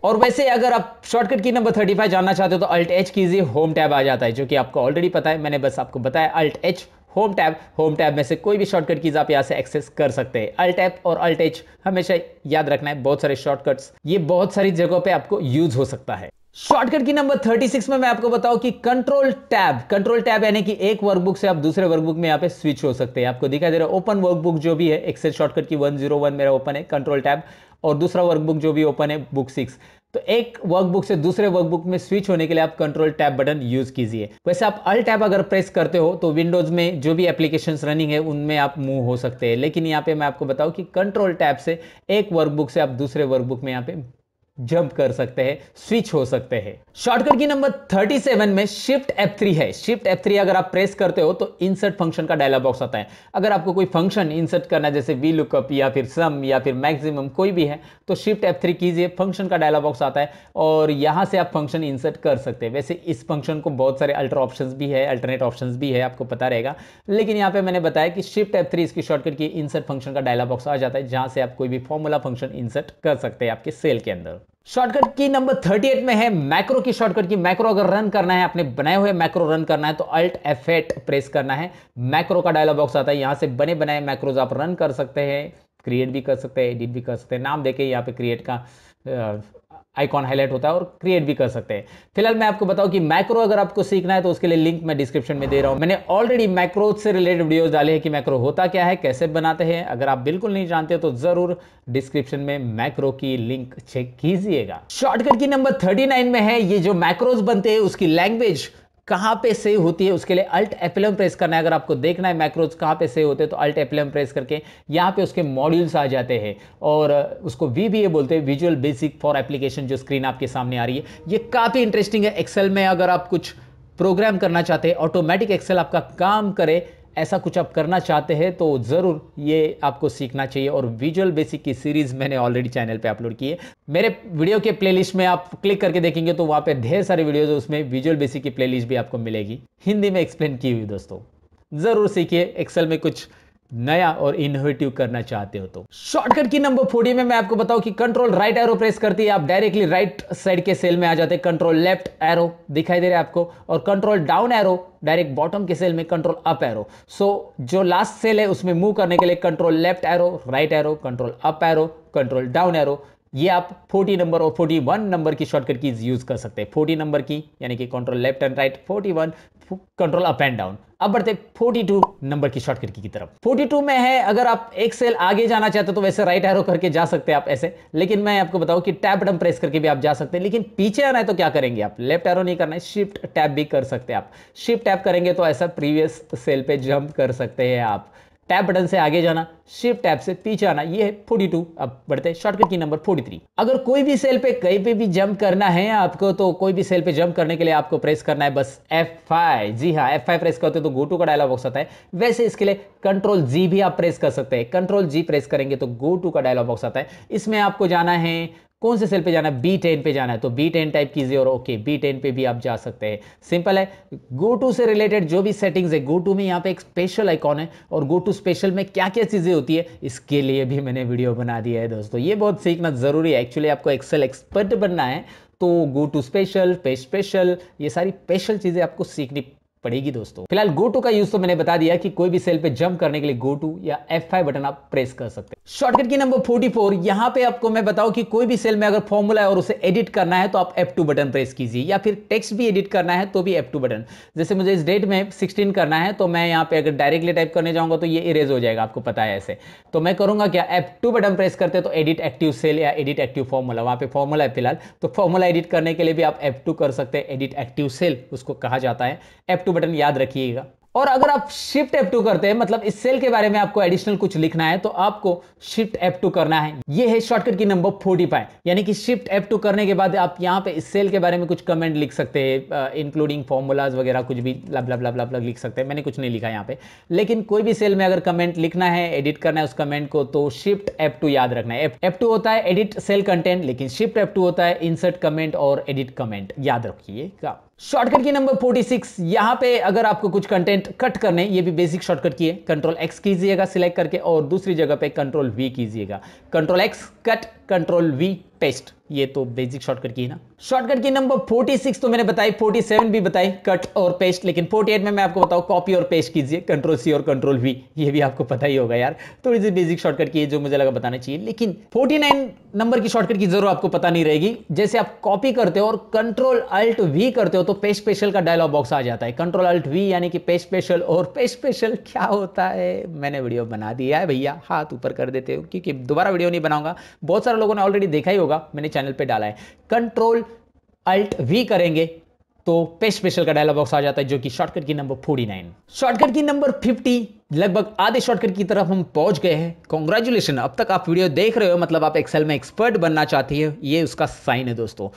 और वैसे अगर आप शॉर्टकट की नंबर 35 जानना चाहते हो तो अल्ट एच कीजिए होम टैब आ जाता है जो कि आपको ऑलरेडी पता है मैंने बस आपको बताया alt H home tab home tab में से कोई भी शॉर्टकट कीज आप यहाँ से एक्सेस कर सकते हैं अल्ट एप और अल्ट एच हमेशा याद रखना है बहुत सारे शॉर्टकट्स ये बहुत सारी जगहों पे आपको यूज हो सकता है शॉर्टकट की नंबर 36 में मैं आपको बताऊं कि कंट्रोल टैब कंट्रोल टैब यानी कि एक वर्कबुक से आप दूसरे वर्कबुक में यहाँ पे स्विच हो सकते हैं आपको दिखाई दे रहा है ओपन वर्कबुक जो भी है एक्सेल शॉर्टकट की 101 मेरा ओपन है कंट्रोल टैब और दूसरा वर्कबुक जो भी ओपन है बुक सिक्स तो एक वर्कबुक से दूसरे वर्कबुक में स्विच होने के लिए आप कंट्रोल टैब बटन यूज कीजिए वैसे आप अल टैब अगर प्रेस करते हो तो विंडोज में जो भी एप्लीकेशंस रनिंग है उनमें आप मूव हो सकते हैं लेकिन यहाँ पे मैं आपको बताऊं कि कंट्रोल टैब से एक वर्कबुक से आप दूसरे वर्कबुक में यहाँ पे जंप कर सकते हैं स्विच हो सकते हैं शॉर्टकट की नंबर 37 में शिफ्ट F3 है शिफ्ट F3 अगर आप प्रेस करते हो तो इंसर्ट फंक्शन का डायलॉग बॉक्स आता है अगर आपको कोई फंक्शन इंसर्ट करना जैसे वी लुकअप या फिर सम या फिर मैक्सिमम कोई भी है तो शिफ्ट F3 कीजिए फंक्शन का डायलॉग बॉक्स आता है और यहां से आप फंक्शन इंसर्ट कर सकते हैं वैसे इस फंक्शन को बहुत सारे अल्टर ऑप्शन भी है अल्टरनेट ऑप्शन भी है आपको पता रहेगा लेकिन यहाँ पे मैंने बताया कि शिफ्ट एफ इसकी शॉर्टकट की इंसर्ट फंक्शन का डायलॉग बॉक्स आ जाता है जहां से आप कोई भी फॉर्मूला फंक्शन इंसर्ट कर सकते हैं आपके सेल के अंदर शॉर्टकट की नंबर 38 में है मैक्रो की शॉर्टकट की मैक्रो अगर रन करना है अपने बनाए हुए मैक्रो रन करना है तो अल्ट एफ प्रेस करना है मैक्रो का डायलॉग बॉक्स आता है यहां से बने बनाए मैक्रोज आप रन कर सकते हैं क्रिएट भी कर सकते हैं एडिट भी कर सकते हैं नाम देखे यहाँ पे क्रिएट का आइकॉन हाईलाइट होता है और क्रिएट भी कर सकते हैं फिलहाल मैं आपको बताऊं कि मैक्रो अगर आपको सीखना है तो उसके लिए लिंक मैं डिस्क्रिप्शन में दे रहा हूं मैंने ऑलरेडी मैक्रो से रिलेटेड वीडियोस डाले हैं कि मैक्रो होता क्या है कैसे बनाते हैं अगर आप बिल्कुल नहीं जानते तो जरूर डिस्क्रिप्शन में मैक्रो की लिंक चेक कीजिएगा शॉर्टकट की नंबर थर्टी में है ये जो मैक्रोज बनते हैं उसकी लैंग्वेज कहाँ पे सेव होती है उसके लिए अल्ट एपिलम प्रेस करना है अगर आपको देखना है मैक्रोज कहाँ पे सेव होते हैं तो अल्ट एपिलम प्रेस करके यहाँ पे उसके मॉड्यूल्स आ जाते हैं और उसको वी बी ए बोलते हैं विजुअल बेसिक फॉर एप्लीकेशन जो स्क्रीन आपके सामने आ रही है ये काफ़ी इंटरेस्टिंग है एक्सेल में अगर आप कुछ प्रोग्राम करना चाहते हैं ऑटोमेटिक एक्सेल आपका काम करे ऐसा कुछ आप करना चाहते हैं तो ज़रूर ये आपको सीखना चाहिए और विजुअल बेसिक की सीरीज़ मैंने ऑलरेडी चैनल पे अपलोड की है मेरे वीडियो के प्लेलिस्ट में आप क्लिक करके देखेंगे तो वहाँ पे ढेर सारे वीडियोज उसमें विजुअल बेसिक की प्लेलिस्ट भी आपको मिलेगी हिंदी में एक्सप्लेन की हुई दोस्तों ज़रूर सीखिए एक्सेल में कुछ नया और इनोवेटिव करना चाहते हो तो शॉर्टकट की नंबर फोर्टी में मैं आपको बताऊं कि कंट्रोल राइट एरो प्रेस करती है आप डायरेक्टली राइट साइड के सेल में आ जाते हैं कंट्रोल लेफ्ट एरो दिखाई दे रहा है आपको और control down arrow direct bottom के सेल में कंट्रोल अप एरो सो जो लास्ट सेल है उसमें मूव करने के लिए control left arrow right arrow control up arrow control down arrow ये आप 40 नंबर और 41 नंबर की शॉर्टकट कीज यूज कर सकते हैं 40 नंबर की यानी कि control left and right 41 control up and down अब बढ़ते 42 नंबर की शॉर्टकट की, की तरफ 42 में है अगर आप एक सेल आगे जाना चाहते हो तो वैसे राइट एरो करके जा सकते हैं आप ऐसे लेकिन मैं आपको बताऊं कि टैब बटन प्रेस करके भी आप जा सकते हैं लेकिन पीछे आना है तो क्या करेंगे आप लेफ्ट एरो नहीं करना है शिफ्ट टैब भी कर सकते हैं आप शिफ्ट टैब करेंगे तो ऐसा प्रीवियस सेल पे जंप कर सकते हैं आप टैब बटन से आगे जाना शिफ्ट टैब से पीछे आना ये है 42 अब बढ़ते हैं शॉर्टकट की नंबर 43 अगर कोई भी सेल पे कहीं पे भी जंप करना है आपको तो कोई भी सेल पे जंप करने के लिए आपको प्रेस करना है बस F5 जी हाँ F5 प्रेस करते हो तो गो टू का डायलॉग बॉक्स आता है वैसे इसके लिए कंट्रोल जी भी आप प्रेस कर सकते हैं कंट्रोल जी प्रेस करेंगे तो गो टू का डायलॉग बॉक्स आता है इसमें आपको जाना है कौन से सेल पे जाना है बी टेन पे जाना है तो बी टेन टाइप कीजिए और ओके बी टेन पे भी आप जा सकते हैं सिंपल है गो टू से रिलेटेड जो भी सेटिंग्स है गो टू में यहाँ पे एक स्पेशल आइकॉन है और गो टू स्पेशल में क्या क्या चीज़ें होती है इसके लिए भी मैंने वीडियो बना दिया है दोस्तों ये बहुत सीखना ज़रूरी है एक्चुअली आपको एक्सेल एक्सपर्ट बनना है तो गो टू स्पेशल पे स्पेशल ये सारी स्पेशल चीज़ें आपको सीखनी पड़ेगी दोस्तों फिलहाल गो टू का यूज तो मैंने बता दिया कि कोई भी सेल पे जंप करने के लिए गो टू या एफ फाइव बटन आप प्रेस कर सकते हैं शॉर्टकट की नंबर 44 यहां पे आपको मैं बताऊं कि कोई भी सेल में अगर फॉर्मूला है और उसे एडिट करना है तो आप एफ टू बटन प्रेस कीजिए या फिर टेक्स्ट भी एडिट करना है तो भी F2 बटन जैसे मुझे इस डेट में सिक्सटीन करना है तो मैं यहाँ पे अगर डायरेक्टली टाइप करने जाऊंगा तो ये इरेज हो जाएगा आपको पता है ऐसे तो मैं करूंगा क्या F2 बटन प्रेस करते तो एडिट एक्टिव सेल या एडिट एक्टिव फॉर्मूला वहां पर फॉर्मूला है फिलहाल तो फॉर्मूला एडिट करने के लिए भी आप एफ कर सकते हैं एडिट एक्टिव सेल उसको कहा जाता है एफ बटन याद रखिएगा और अगर आप शिफ्ट एफ टू करते हैं मतलब इस सेल के बारे में आपको एडिशनल कुछ लिखना है तो आपको शिफ्ट एफ टू करना है ये है शॉर्टकट की नंबर 45 यानी कि शिफ्ट एफ टू करने के बाद आप यहाँ पे इस सेल के बारे में कुछ कमेंट लिख सकते हैं इंक्लूडिंग फॉर्मूलाज वगैरह कुछ भी लब लब लब लब लब लिख सकते हैं मैंने कुछ नहीं लिखा यहाँ पे लेकिन कोई भी सेल में अगर कमेंट लिखना है एडिट करना है उस कमेंट को तो शिफ्ट F2 याद रखना है F2 होता है एडिट सेल कंटेंट लेकिन शिफ्ट F2 होता है इंसर्ट कमेंट और एडिट कमेंट याद रखिएगा शॉर्टकट की नंबर 46 यहां पे अगर आपको कुछ कंटेंट कट करने ये भी बेसिक शॉर्टकट की है कंट्रोल एक्स कीजिएगा सिलेक्ट करके और दूसरी जगह पे कंट्रोल वी कीजिएगा control X cut control V paste ये तो बेसिक शॉर्टकट की है ना शॉर्टकट की नंबर 46 तो मैंने बताई 47 भी बताई कट और पेस्ट लेकिन 48 में मैं आपको बताऊं कॉपी और पेस्ट कीजिए कंट्रोल सी और कंट्रोल वी ये भी आपको पता ही होगा यार थोड़ी सी बेसिक शॉर्टकट की है जो मुझे लगा बताना चाहिए लेकिन 49 नंबर की शॉर्टकट की जरूर आपको पता नहीं रहेगी जैसे आप कॉपी करते हो और कंट्रोल अल्ट वी करते हो तो पेस्ट स्पेशल का डायलॉग बॉक्स आ जाता है कंट्रोल अल्ट वी यानी कि पेस्ट स्पेशल और पेस्ट स्पेशल क्या होता है मैंने वीडियो बना दिया है भैया हाथ ऊपर कर देते हो क्योंकि दोबारा वीडियो नहीं बनाऊंगा बहुत सारा सारे लोगों ने ऑलरेडी देखा ही होगा मैंने चैनल पे डाला है कंट्रोल अल्ट वी करेंगे तो पे स्पेशल का डायलॉग बॉक्स आ जाता है जो कि शॉर्टकट की नंबर 49 शॉर्टकट की नंबर 50 लगभग आधे शॉर्टकट की तरफ हम पहुंच गए हैं कॉन्ग्रेचुलेसन अब तक आप वीडियो देख रहे हो मतलब आप एक्सेल में एक्सपर्ट बनना चाहती है ये उसका साइन है दोस्तों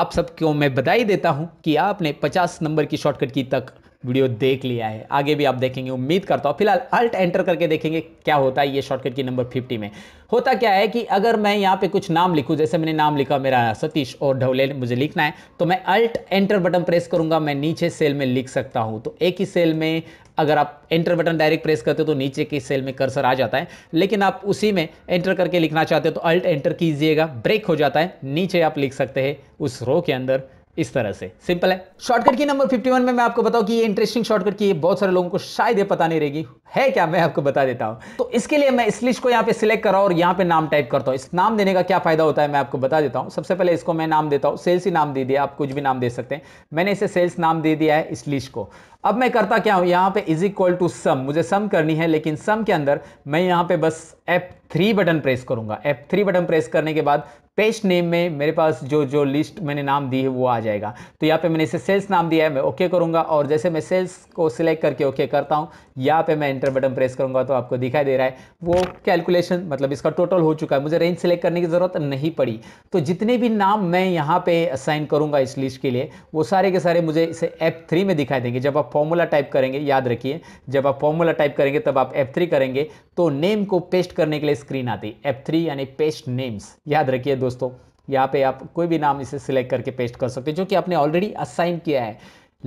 आप सबको मैं बता देता हूं कि आपने पचास नंबर की शॉर्टकट की तक वीडियो देख लिया है आगे भी आप देखेंगे उम्मीद करता हूँ फिलहाल अल्ट एंटर करके देखेंगे क्या होता है ये शॉर्टकट की नंबर 50 में होता क्या है कि अगर मैं यहाँ पे कुछ नाम लिखूँ जैसे मैंने नाम लिखा मेरा सतीश और ढवले मुझे लिखना है तो मैं अल्ट एंटर बटन प्रेस करूँगा मैं नीचे सेल में लिख सकता हूँ तो एक ही सेल में अगर आप एंटर बटन डायरेक्ट प्रेस करते हो तो नीचे की सेल में कर्सर आ जाता है लेकिन आप उसी में एंटर करके लिखना चाहते हो तो अल्ट एंटर कीजिएगा ब्रेक हो जाता है नीचे आप लिख सकते हैं उस रो के अंदर इस तरह से सिंपल है शॉर्टकट की नंबर 51 में मैं आपको बताऊं कि ये इंटरेस्टिंग शॉर्टकट की बहुत सारे लोगों को शायद ये पता नहीं रहेगी है क्या मैं आपको बता देता हूं तो इसके लिए मैं इस लिस्ट को यहां पे सिलेक्ट कर रहा हूं और यहां पे नाम टाइप करता हूं इस नाम देने का क्या फायदा होता है मैं आपको बता देता हूं सबसे पहले इसको मैं नाम देता हूं सेल्स ही नाम दे दिया आप कुछ भी नाम दे सकते हैं मैंने इसे सेल्स नाम दे दिया है इस लिस्ट को अब मैं करता क्या हूं यहां पे इज इक्वल टू सम मुझे सम करनी है लेकिन सम के अंदर मैं यहां पे बस एप थ्री बटन प्रेस करूंगा एप थ्री बटन प्रेस करने के बाद पेस्ट नेम में मेरे पास जो जो लिस्ट मैंने नाम दी है वो आ जाएगा तो यहाँ पे मैंने इसे सेल्स नाम दिया है मैं ओके करूँगा और जैसे मैं सेल्स को सिलेक्ट करके ओके करता हूँ यहाँ पे मैं इंटर बटन प्रेस करूँगा तो आपको दिखाई दे रहा है वो कैलकुलेशन मतलब इसका टोटल हो चुका है मुझे रेंज सेलेक्ट करने की ज़रूरत नहीं पड़ी तो जितने भी नाम मैं यहाँ पर असाइन करूँगा इस लिस्ट के लिए वो सारे के सारे मुझे इसे एप थ्री में दिखाई देंगे जब आप फॉर्मूला टाइप करेंगे याद रखिए जब आप फॉर्मूला टाइप करेंगे तब आप एप थ्री करेंगे तो नेम को पेस्ट करने के लिए स्क्रीन आती है एप थ्री यानी पेस्ट नेम्स याद रखिए दो दोस्तों यहाँ पे आप कोई भी नाम इसे सिलेक्ट करके पेस्ट कर सकते हैं जो कि आपने ऑलरेडी असाइन किया है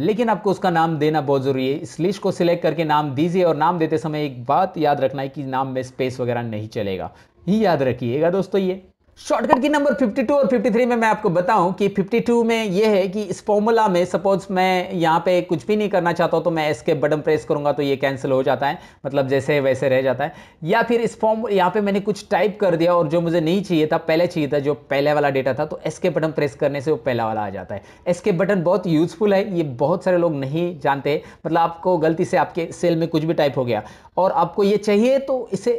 लेकिन आपको उसका नाम देना बहुत ज़रूरी है इस लिस्ट को सिलेक्ट करके नाम दीजिए और नाम देते समय एक बात याद रखना है कि नाम में स्पेस वगैरह नहीं चलेगा ही याद रखिएगा दोस्तों ये शॉर्टकट की नंबर 52 और 53 में मैं आपको बताऊं कि 52 में यह है कि इस फॉर्मूला में सपोज मैं यहाँ पे कुछ भी नहीं करना चाहता तो मैं के बटन प्रेस करूँगा तो ये कैंसिल हो जाता है मतलब जैसे वैसे रह जाता है या फिर इस फॉर्म यहाँ पे मैंने कुछ टाइप कर दिया और जो मुझे नहीं चाहिए था पहले चाहिए था जो पहले वाला डेटा था तो के बटन प्रेस करने से वो पहला वाला आ जाता है के बटन बहुत यूजफुल है ये बहुत सारे लोग नहीं जानते मतलब आपको गलती से आपके सेल में कुछ भी टाइप हो गया और आपको ये चाहिए तो इसे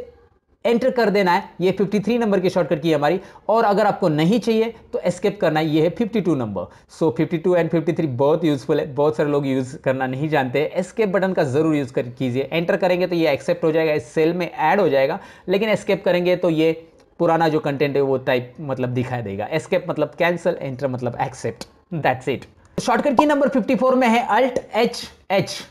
एंटर कर देना है ये 53 नंबर की शॉर्टकट की हमारी और अगर आपको नहीं चाहिए तो एस्केप करना है ये है 52 नंबर सो 52 एंड 53 बहुत यूजफुल है बहुत सारे लोग यूज़ करना नहीं जानते एस्केप बटन का ज़रूर यूज़ कर कीजिए एंटर करेंगे तो ये एक्सेप्ट हो जाएगा इस सेल में ऐड हो जाएगा लेकिन एस्केप करेंगे तो ये पुराना जो कंटेंट है वो टाइप मतलब दिखाई देगा एस्केप मतलब कैंसिल एंटर मतलब एक्सेप्ट दैट्स इट शॉर्टकट की नंबर फोर में है अल्ट एच एच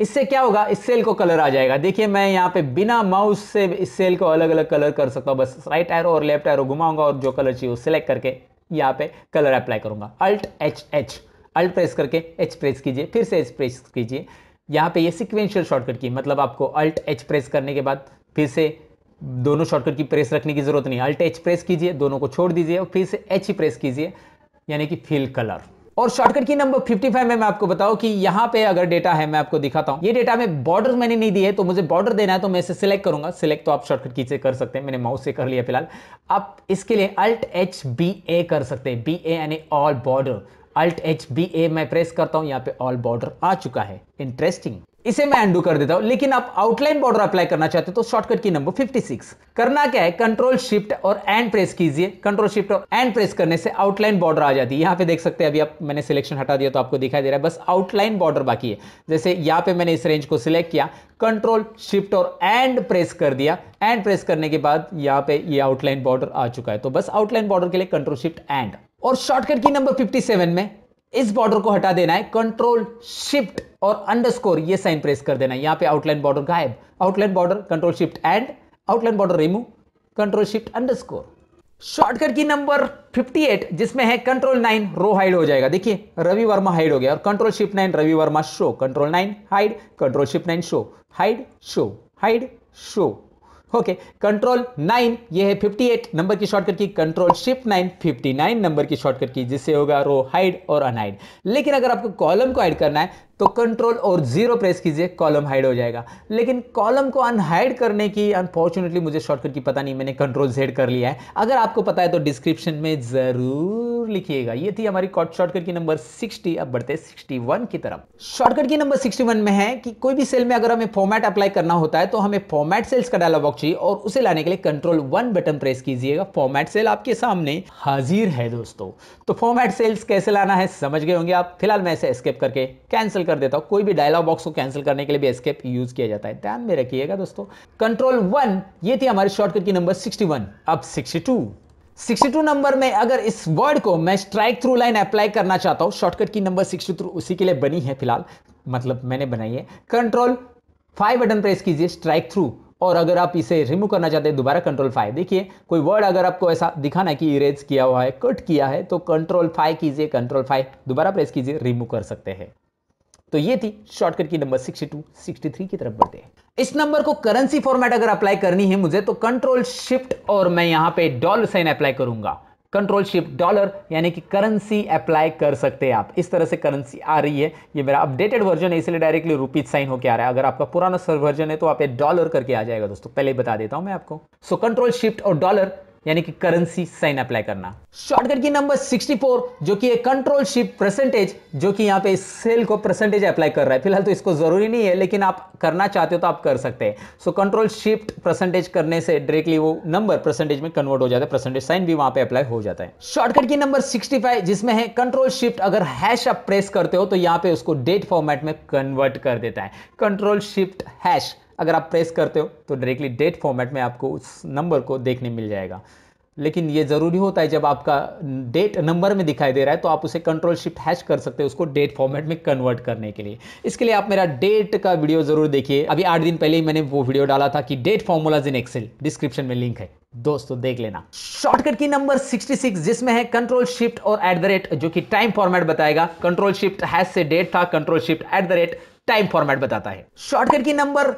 इससे क्या होगा इस सेल को कलर आ जाएगा देखिए मैं यहाँ पे बिना माउस से इस सेल को अलग अलग कलर कर सकता हूँ बस राइट एरो और लेफ्ट एरो घुमाऊंगा और जो कलर चाहिए वो सिलेक्ट करके यहाँ पे कलर अप्लाई करूंगा alt H H alt press करके एच प्रेस कीजिए फिर से एच प्रेस कीजिए यहाँ पे ये सिक्वेंशियल शॉर्टकट की मतलब आपको अल्ट एच प्रेस करने के बाद फिर से दोनों शॉर्टकट की प्रेस रखने की ज़रूरत नहीं अल्ट एच प्रेस कीजिए दोनों को छोड़ दीजिए और फिर से एच ही प्रेस कीजिए यानी कि फिल कलर और शॉर्टकट की नंबर 55 में मैं आपको बताऊं कि यहां पे अगर डेटा है मैं आपको दिखाता हूं ये डेटा में बॉर्डर मैंने नहीं दिए तो मुझे बॉर्डर देना है तो मैं इसे सिलेक्ट करूंगा सिलेक्ट तो आप शॉर्टकट की से कर सकते हैं मैंने माउस से कर लिया फिलहाल आप इसके लिए अल्ट एच बी ए कर सकते हैं बी ए यानी all border alt H B A मैं प्रेस करता हूं यहाँ पे ऑल बॉर्डर आ चुका है इंटरेस्टिंग इसे मैं अंडू कर देता हूं लेकिन आप आउटलाइन बॉर्डर अप्लाई करना चाहते हो तो शॉर्टकट की नंबर 56 करना क्या है कंट्रोल शिफ्ट और एंड प्रेस कीजिए कंट्रोल शिफ्ट और एंड प्रेस करने से आउटलाइन बॉर्डर आ जाती है यहां पे देख सकते हैं अभी आप मैंने सिलेक्शन हटा दिया तो आपको दिखाई दे रहा है बस आउटलाइन बॉर्डर बाकी है जैसे यहां पर मैंने इस रेंज को सिलेक्ट किया कंट्रोल शिफ्ट और एंड प्रेस कर दिया एंड प्रेस करने के बाद यहाँ पे ये आउटलाइन बॉर्डर आ चुका है तो बस आउटलाइन बॉर्डर के लिए कंट्रोल शिफ्ट एंड और शॉर्टकट की नंबर 57 में इस बॉर्डर को हटा देना है कंट्रोल शिफ्ट और अंडरस्कोर ये साइन प्रेस कर देना है यहां पे आउटलाइन बॉर्डर गायब outline border control shift and outline border remove control shift underscore shortcut की नंबर 58 जिसमें है कंट्रोल 9 रो हाइड हो जाएगा देखिए रवि वर्मा हाइड हो गया और control shift 9 Ravi Varma show control 9 hide control shift 9 show hide show hide show okay control nine ये है फिफ्टी एट नंबर की शॉर्टकट की control shift nine fifty nine number की शॉर्टकट की जिससे होगा रो हाइड और अनहाइड लेकिन अगर आपको कॉलम को ऐड करना है तो कंट्रोल और जीरो प्रेस कीजिए कॉलम हाइड हो जाएगा लेकिन कॉलम को अनहाइड करने की अनफॉर्चुनेटली मुझे शॉर्टकट की पता नहीं मैंने कंट्रोल जेड कर लिया है अगर आपको पता है तो डिस्क्रिप्शन में ज़रूर लिखिएगा ये थी हमारी शॉर्टकट की नंबर 60 अब बढ़ते 61 की तरफ शॉर्टकट की नंबर 61 में है कि कोई भी सेल में अगर हमें फॉर्मेट अप्लाई करना होता है तो हमें फॉर्मेट सेल्स का डायलॉग चाहिए और उसे लाने के लिए कंट्रोल वन बटन प्रेस कीजिएगा फॉर्मेट सेल आपके सामने हाजिर है दोस्तों तो फॉर्मेट सेल्स कैसे लाना है समझ गए होंगे आप फिलहाल मैं इसे स्केप करके कैंसिल कर देता हूं कोई भी डायलॉग बॉक्स को कैंसिल करने के लिए भी एस्केप यूज किया जाता है ध्यान में रखिएगा दोस्तों कंट्रोल वन ये थी हमारी शॉर्टकट की नंबर सिक्सटी वन अब सिक्सटी टू 62 नंबर में अगर इस वर्ड को मैं स्ट्राइक थ्रू लाइन अप्लाई करना चाहता हूं शॉर्टकट की नंबर 62 उसी के लिए बनी है फिलहाल मतलब मैंने बनाई है कंट्रोल फाइव बटन प्रेस कीजिए स्ट्राइक थ्रू और अगर आप इसे रिमूव करना चाहते हैं दोबारा कंट्रोल फाइव देखिए कोई वर्ड अगर आपको ऐसा दिखाना है कि इरेज किया हुआ है कट किया है तो कंट्रोल फाइव कीजिए कंट्रोल फाइव दोबारा प्रेस कीजिए रिमूव कर सकते हैं तो ये थी शॉर्टकट की नंबर 62, 63 की तरफ बढ़ते हैं इस नंबर को करेंसी फॉर्मेट अगर अप्लाई करनी है मुझे तो कंट्रोल शिफ्ट और मैं यहां पे डॉलर साइन अप्लाई करूंगा कंट्रोल शिफ्ट डॉलर यानी कि करेंसी अप्लाई कर सकते हैं आप इस तरह से करेंसी आ रही है ये मेरा अपडेटेड वर्जन है इसलिए डायरेक्टली रुपीज साइन होकर आ रहा है अगर आपका पुराना सर वर्जन है तो आप ये डॉलर करके आ जाएगा दोस्तों पहले ही बता देता हूं मैं आपको सो कंट्रोल शिफ्ट और डॉलर यानी कि करेंसी साइन अप्लाई करना शॉर्टकट की नंबर 64 जो कि एक कंट्रोल शिप परसेंटेज जो कि यहां पे सेल को परसेंटेज अप्लाई कर रहा है फिलहाल तो इसको जरूरी नहीं है लेकिन आप करना चाहते हो तो आप कर सकते हैं सो कंट्रोल शिफ्ट परसेंटेज करने से डायरेक्टली वो नंबर परसेंटेज में कन्वर्ट हो जाता है परसेंटेज साइन भी वहां पे अप्लाई हो जाता है शॉर्टकट की नंबर 65 जिसमें है कंट्रोल शिफ्ट अगर हैश आप प्रेस करते हो तो यहां पे उसको डेट फॉर्मेट में कन्वर्ट कर देता है कंट्रोल शिफ्ट हैश अगर आप प्रेस करते हो तो डायरेक्टली डेट फॉर्मेट में आपको उस नंबर को देखने मिल जाएगा लेकिन ये ज़रूरी होता है जब आपका डेट नंबर में दिखाई दे रहा है तो आप उसे कंट्रोल शिफ्ट हैश कर सकते हैं उसको डेट फॉर्मेट में कन्वर्ट करने के लिए इसके लिए आप मेरा डेट का वीडियो ज़रूर देखिए अभी आठ दिन पहले ही मैंने वो वीडियो डाला था कि date formulas in excel description में लिंक है दोस्तों देख लेना शॉर्टकट की नंबर 66 जिसमें है कंट्रोल शिफ्ट और एट द रेट जो कि टाइम फॉर्मेट बताएगा कंट्रोल शिफ्ट हैश से डेट था control shift at the rate time format बताता है शॉर्टकट की नंबर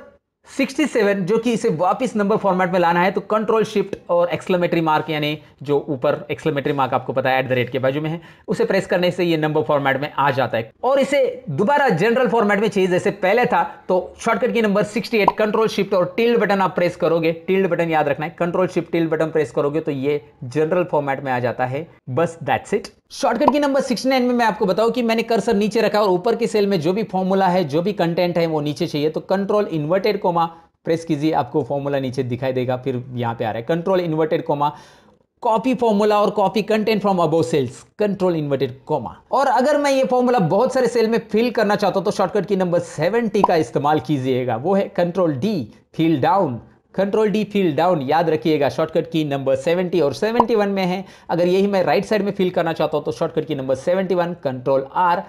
67 जो कि इसे वापस नंबर फॉर्मेट में लाना है तो कंट्रोल शिफ्ट और एक्सलमेटरी मार्क यानी जो ऊपर एक्सलमेटरी मार्क आपको पता है एट द रेट के बाजू में है उसे प्रेस करने से ये नंबर फॉर्मेट में आ जाता है और इसे दोबारा जनरल फॉर्मेट में चाहिए जैसे पहले था तो शॉर्टकट की नंबर 68 कंट्रोल शिफ्ट और टिल्ड बटन आप प्रेस करोगे टिल्ड बटन याद रखना है control shift tilde button press करोगे तो ये जनरल फॉर्मेट में आ जाता है बस दैट्स इट शॉर्टकट की नंबर 69 में मैं आपको बताऊं कि मैंने कर्सर नीचे रखा और ऊपर की सेल में जो भी फॉर्मूला है जो भी कंटेंट है वो नीचे चाहिए तो कंट्रोल इन्वर्टेड को कोमा प्रेस कीजिए आपको फॉर्मूला नीचे दिखाई देगा फिर यहाँ पे आ रहा है control inverted comma copy formula और copy content from above cells control inverted comma और अगर मैं ये फॉर्मूला बहुत सारे सेल में फिल करना चाहता हूँ तो शॉर्टकट की नंबर सेवेंटी का इस्तेमाल कीजिएगा वो है control D fill down control D fill down याद रखिएगा शॉर्टकट की नंबर 70 और 71 में है अगर यही मैं राइट साइड में फिल करना चाहता हूं तो शॉर्टकट की number 71 control R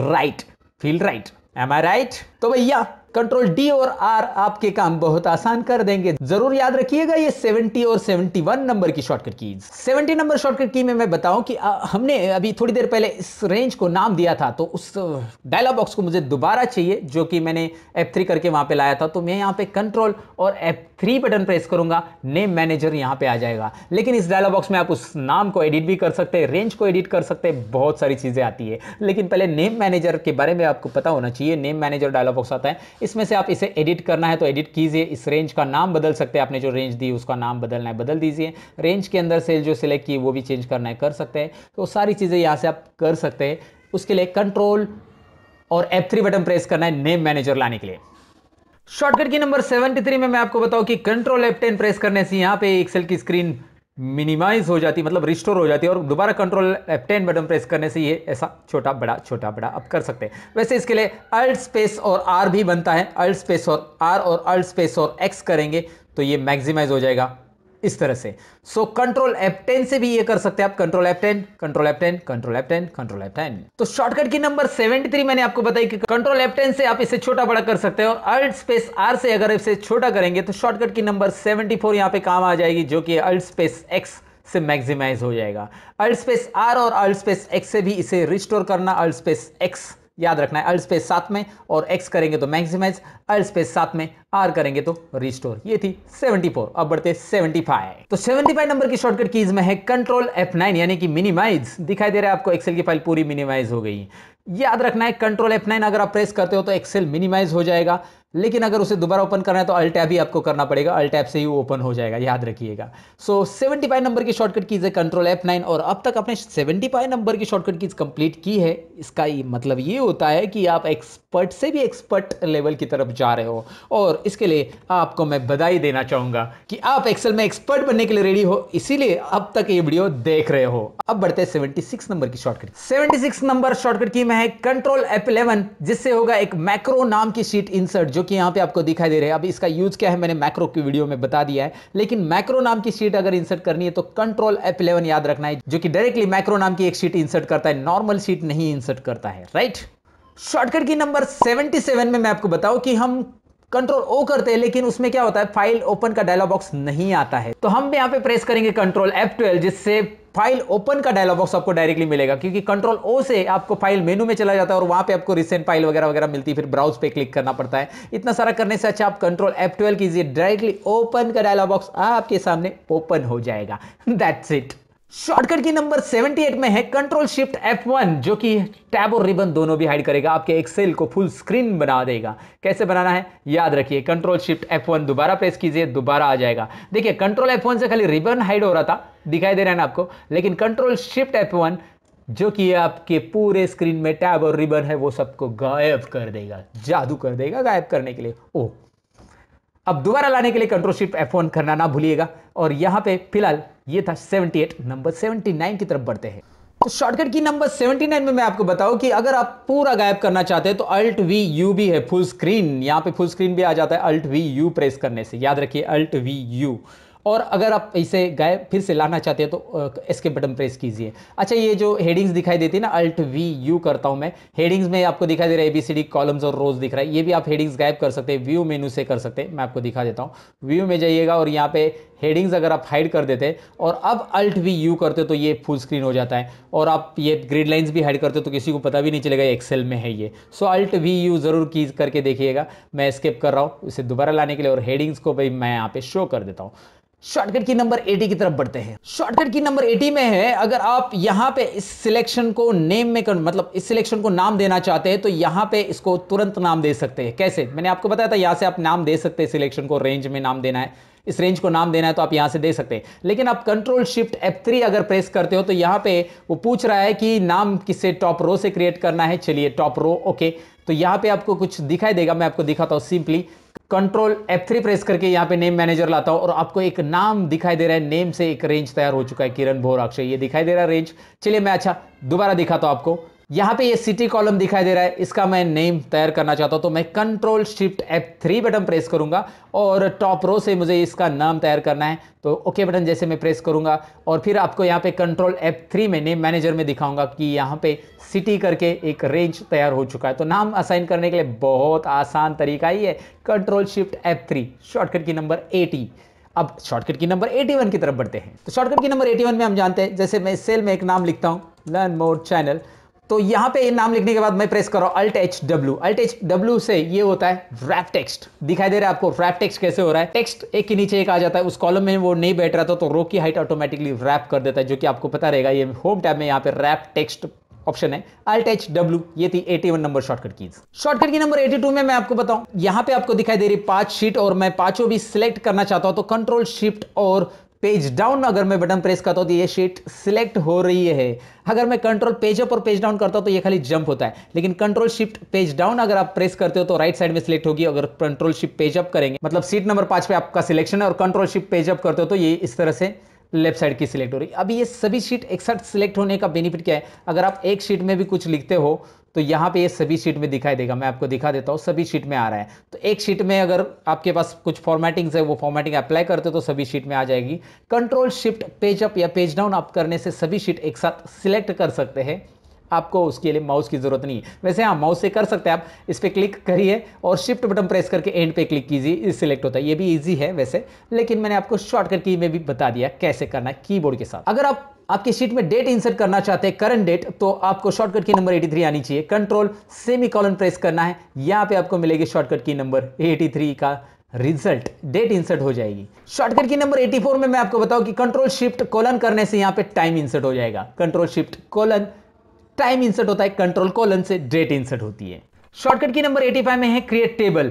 right fill right am I right तो भैया कंट्रोल डी और आर आपके काम बहुत आसान कर देंगे जरूर याद रखिएगा ये 70 और 71 नंबर की शॉर्टकट कीज 70 नंबर शॉर्टकट की में मैं बताऊं कि आ, हमने अभी थोड़ी देर पहले इस रेंज को नाम दिया था तो उस डायलॉग बॉक्स को मुझे दोबारा चाहिए जो कि मैंने एप थ्री करके वहां पे लाया था तो मैं यहाँ पे कंट्रोल और एप थ्री बटन प्रेस करूंगा नेम मैनेजर यहाँ पे आ जाएगा लेकिन इस डायलॉग बॉक्स में आप उस नाम को एडिट भी कर सकते हैं रेंज को एडिट कर सकते हैं बहुत सारी चीजें आती है लेकिन पहले नेम मैनेजर के बारे में आपको पता होना चाहिए नेम मैनेजर डायलॉग बॉक्स आता है इसमें से आप इसे एडिट करना है तो एडिट कीजिए इस रेंज का नाम बदल सकते हैं आपने जो रेंज दी उसका नाम बदलना है बदल दीजिए रेंज के अंदर से जो सिलेक्ट की वो भी चेंज करना है कर सकते हैं तो सारी चीज़ें यहाँ से आप कर सकते हैं उसके लिए कंट्रोल और एप थ्री बटन प्रेस करना है नेम मैनेजर लाने के लिए शॉर्टकट की नंबर 73 में मैं आपको बताऊं कि कंट्रोल एप टेन प्रेस करने से यहां पे एक्सेल की स्क्रीन मिनिमाइज हो जाती मतलब रिस्टोर हो जाती है और दोबारा कंट्रोल टेन बटन प्रेस करने से ये ऐसा छोटा बड़ा छोटा बड़ा अब कर सकते हैं वैसे इसके लिए अल्ट स्पेस और आर भी बनता है अल्ट स्पेस और आर और अल्ट स्पेस और एक्स करेंगे तो ये मैक्सिमाइज हो जाएगा इस तरह से सो कंट्रोल एप्टेन से भी ये कर सकते हैं आप control F ten control F ten control F ten control F ten तो शॉर्टकट की नंबर 73 मैंने आपको बताई कि कंट्रोल एप्टेन से आप इसे छोटा बड़ा कर सकते हो अल्ट स्पेस आर से अगर इसे छोटा करेंगे तो शॉर्टकट की नंबर 74 यहाँ पे काम आ जाएगी जो कि अल्ट स्पेस एक्स से मैक्सिमाइज हो जाएगा अल्ट स्पेस आर और अल्ट स्पेस एक्स से भी इसे रिस्टोर करना अल्ट स्पेस एक्स याद रखना है अल्ट स्पेस साथ में और एक्स करेंगे तो मैक्सिमाइज अल्ट स्पेस साथ में आर करेंगे तो रिस्टोर ये थी 74 अब बढ़ते 75 तो 75 नंबर की शॉर्टकट कीज में है कंट्रोल एफ नाइन यानी कि मिनिमाइज दिखाई दे रहा है आपको एक्सेल की फाइल पूरी मिनिमाइज हो गई याद रखना है कंट्रोल नाइन अगर आप प्रेस करते हो तो एक्सेल मिनिमाइज हो जाएगा लेकिन अगर उसे दोबारा ओपन करना है तो अल ही आपको करना पड़ेगा अल से ही ओपन हो जाएगा याद रखिएगा सो सेवेंटी फाइव नंबर की शॉर्टकट कीज है कंट्रोल एफ नाइन और अब तक आपने सेवेंटी फाइव नंबर की शॉर्टकट कीज कंप्लीट की है इसका ये मतलब ये होता है कि आप एक्सपर्ट से भी एक्सपर्ट लेवल की तरफ जा रहे हो और इसके लिए आपको मैं बधाई देना चाहूंगा कि आप एक्सेल में एक्सपर्ट बनने के लिए रेडी हो इसीलिए अब तक ये वीडियो देख रहे हो अब बढ़ते सेवेंटी सिक्स नंबर की shortcut seventy six number shortcut की में है कंट्रोल एफ इलेवन जिससे होगा एक मैक्रो नाम की शीट इंसर्ट जो कि यहाँ पे आपको दिखाई दे रहा है अब इसका यूज़ क्या है मैंने मैक्रो की वीडियो में बता दिया है लेकिन मैक्रो नाम की शीट अगर इंसर्ट करनी है तो कंट्रोल एफ इलेवन याद रखना है जो कि डायरेक्टली मैक्रो नाम की एक शीट इंसर्ट करता है नॉर्मल शीट नहीं इंसर्ट करता है राइट शॉर्टकट की नंबर 77 में मैं आपको बताऊँ कि हम कंट्रोल ओ करते हैं लेकिन उसमें क्या होता है फाइल ओपन का डायलॉग बॉक्स नहीं आता है तो हम यहाँ पे प्रेस करेंगे कंट्रोल एफ ट्वेल्व जिससे फाइल ओपन का डायलॉग बॉक्स आपको डायरेक्टली मिलेगा क्योंकि कंट्रोल ओ से आपको फाइल मेनू में चला जाता है और वहां पे आपको रिसेंट फाइल वगैरह वगैरह मिलती है फिर ब्राउज पे क्लिक करना पड़ता है इतना सारा करने से अच्छा आप कंट्रोल एफ ट्वेल्व कीजिए डायरेक्टली ओपन का डायलॉग बॉक्स आपके सामने ओपन हो जाएगा दैट्स इट शॉर्टकट की नंबर 78 में है कंट्रोल शिफ्ट F1 जो कि टैब और रिबन दोनों भी हाइड करेगा आपके एक्सेल को फुल स्क्रीन बना देगा कैसे बनाना है याद रखिए कंट्रोल शिफ्ट F1 दोबारा प्रेस कीजिए दोबारा आ जाएगा देखिए कंट्रोल F1 से खाली रिबन हाइड हो रहा था दिखाई दे रहा है ना आपको लेकिन कंट्रोल शिफ्ट वन जो कि आपके पूरे स्क्रीन में टैब और रिबन है वो सबको गायब कर देगा जादू कर देगा गायब करने के लिए ओ अब दोबारा लाने के लिए कंट्रोल शिफ्ट एफ करना ना भूलिएगा और यहां पे फिलहाल ये था 78 नंबर 79 की तरफ बढ़ते हैं तो शॉर्टकट की नंबर 79 में मैं आपको बताऊं कि अगर आप पूरा गायब करना चाहते हैं तो अल्ट वी यू भी है फुल स्क्रीन यहां पे फुल स्क्रीन भी आ जाता है अल्ट वी यू प्रेस करने से याद रखिए अल्ट वी यू और अगर आप इसे गायब फिर से लाना चाहते हैं तो इसके बटन प्रेस कीजिए अच्छा ये जो हेडिंग्स दिखाई देती है ना अल्ट वी यू करता हूँ मैं हेडिंग्स में आपको दिखाई दे रहा है एबीसीडी कॉलम्स और रोज दिख रहा है ये भी आप हेडिंग्स गायब कर सकते हैं व्यू मेनू से कर सकते हैं मैं आपको दिखा देता हूँ व्यू में जाइएगा और यहाँ पे हेडिंग्स अगर आप हाइड कर देते और अब अल्ट वी यू करते तो ये फुल स्क्रीन हो जाता है और आप ये ग्रिड लाइन्स भी हाइड करते तो किसी को पता भी नहीं चलेगा एक्सेल में है ये सो अल्ट वी यू ज़रूर की करके देखिएगा मैं स्केप कर रहा हूँ इसे दोबारा लाने के लिए और हेडिंग्स को भाई मैं यहाँ पे शो कर देता हूँ शॉर्टकट की नंबर 80 की तरफ बढ़ते हैं शॉर्टकट की नंबर 80 में है अगर आप यहां पे इस सिलेक्शन को नेम में कर, मतलब इस सिलेक्शन को नाम देना चाहते हैं तो यहां पे इसको तुरंत नाम दे सकते हैं कैसे मैंने आपको बताया था यहां से आप नाम दे सकते हैं सिलेक्शन को रेंज में नाम देना है इस रेंज को नाम देना है तो आप यहां से दे सकते हैं लेकिन आप कंट्रोल शिफ्ट एफ थ्री अगर प्रेस करते हो तो यहां पे वो पूछ रहा है कि नाम किससे टॉप रो से क्रिएट करना है चलिए टॉप रो ओके तो यहां पे आपको कुछ दिखाई देगा मैं आपको दिखाता हूं सिंपली कंट्रोल F3 प्रेस करके यहाँ पे नेम मैनेजर लाता हूँ और आपको एक नाम दिखाई दे रहा है नेम से एक रेंज तैयार हो चुका है किरण भोर अक्षय ये दिखाई दे रहा है रेंज चलिए मैं अच्छा दोबारा दिखाता हूँ आपको यहां पे ये सिटी कॉलम दिखाई दे रहा है इसका मैं नेम तैयार करना चाहता हूं तो मैं control shift F three button press करूंगा और टॉप रो से मुझे इसका नाम तैयार करना है तो ओके बटन जैसे मैं प्रेस करूंगा और फिर आपको यहाँ पे कंट्रोल एफ थ्री में नेम मैनेजर में दिखाऊंगा कि यहाँ पे सिटी करके एक रेंज तैयार हो चुका है तो नाम असाइन करने के लिए बहुत आसान तरीका ही है control shift F three shortcut की नंबर एटी अब शॉर्टकट की नंबर वन की तरफ बढ़ते हैं तो शॉर्टकट की नंबर वन में हम जानते हैं जैसे मैं सेल में एक नाम लिखता हूँ लर्न मोर चैनल तो यहां पे नाम लिखने के बाद मैं प्रेस कर रहा हूं alt H W alt H W से ये होता है रैप टेक्स्ट दिखाई दे रहा है आपको रैप टेक्स्ट कैसे हो रहा है टेक्स्ट एक के नीचे एक आ जाता है उस कॉलम में वो नहीं बैठ रहा था तो रो की हाइट ऑटोमेटिकली रैप कर देता है जो कि आपको पता रहेगा ये होम टैब में यहाँ पे रैप टेक्स्ट ऑप्शन है अल्ट एच डब्ल्यू ये थी 81 नंबर शॉर्टकट की शॉर्टकट की नंबर 82 में मैं आपको बताऊं यहां पे आपको दिखाई दे रही पांच शीट और मैं पांचों भी सिलेक्ट करना चाहता हूं तो कंट्रोल शिफ्ट और पेज डाउन अगर मैं बटन प्रेस करता हूं तो ये शीट सिलेक्ट हो रही है अगर मैं कंट्रोल पेज अप और पेज डाउन करता हूं तो ये खाली जंप होता है लेकिन कंट्रोल शिफ्ट पेज डाउन अगर आप प्रेस करते हो तो राइट साइड में सिलेक्ट होगी अगर कंट्रोल शिफ्ट पेज अप करेंगे मतलब सीट नंबर पांच पे आपका सिलेक्शन है और कंट्रोल शिफ्ट पेज अप करते हो तो ये इस तरह से लेफ्ट साइड की सिलेक्ट हो रही अभी ये सभी शीट एक साथ सिलेक्ट होने का बेनिफिट क्या है अगर आप एक शीट में भी कुछ लिखते हो तो यहाँ पे ये सभी शीट में दिखाई देगा मैं आपको दिखा देता हूँ सभी शीट में आ रहा है तो एक शीट में अगर आपके पास कुछ फॉर्मेटिंग्स है वो फॉर्मेटिंग अप्लाई करते हो तो सभी शीट में आ जाएगी कंट्रोल शिफ्ट पेज अप या पेज डाउन आप करने से सभी शीट एक साथ सिलेक्ट कर सकते हैं आपको उसके लिए माउस की ज़रूरत नहीं है वैसे हाँ माउस से कर सकते हैं आप इस पर क्लिक करिए और शिफ्ट बटन प्रेस करके एंड पे क्लिक कीजिए इस सिलेक्ट होता है ये भी ईजी है वैसे लेकिन मैंने आपको शॉर्टकट की में भी बता दिया कैसे करना है कीबोर्ड के साथ अगर आप आपकी शीट में डेट इंसर्ट करना चाहते हैं करंट डेट तो आपको शॉर्टकट की नंबर 83 आनी चाहिए कंट्रोल सेमी कॉलन प्रेस करना है यहाँ पे आपको मिलेगी शॉर्टकट की नंबर 83 का रिजल्ट डेट इंसर्ट हो जाएगी शॉर्टकट की नंबर 84 में मैं आपको बताऊं कि कंट्रोल शिफ्ट कॉलन करने से यहाँ पे टाइम इंसर्ट हो जाएगा control shift colon time insert होता है कंट्रोल कॉलन से डेट इंसर्ट होती है शॉर्टकट की नंबर 85 में है क्रिएट टेबल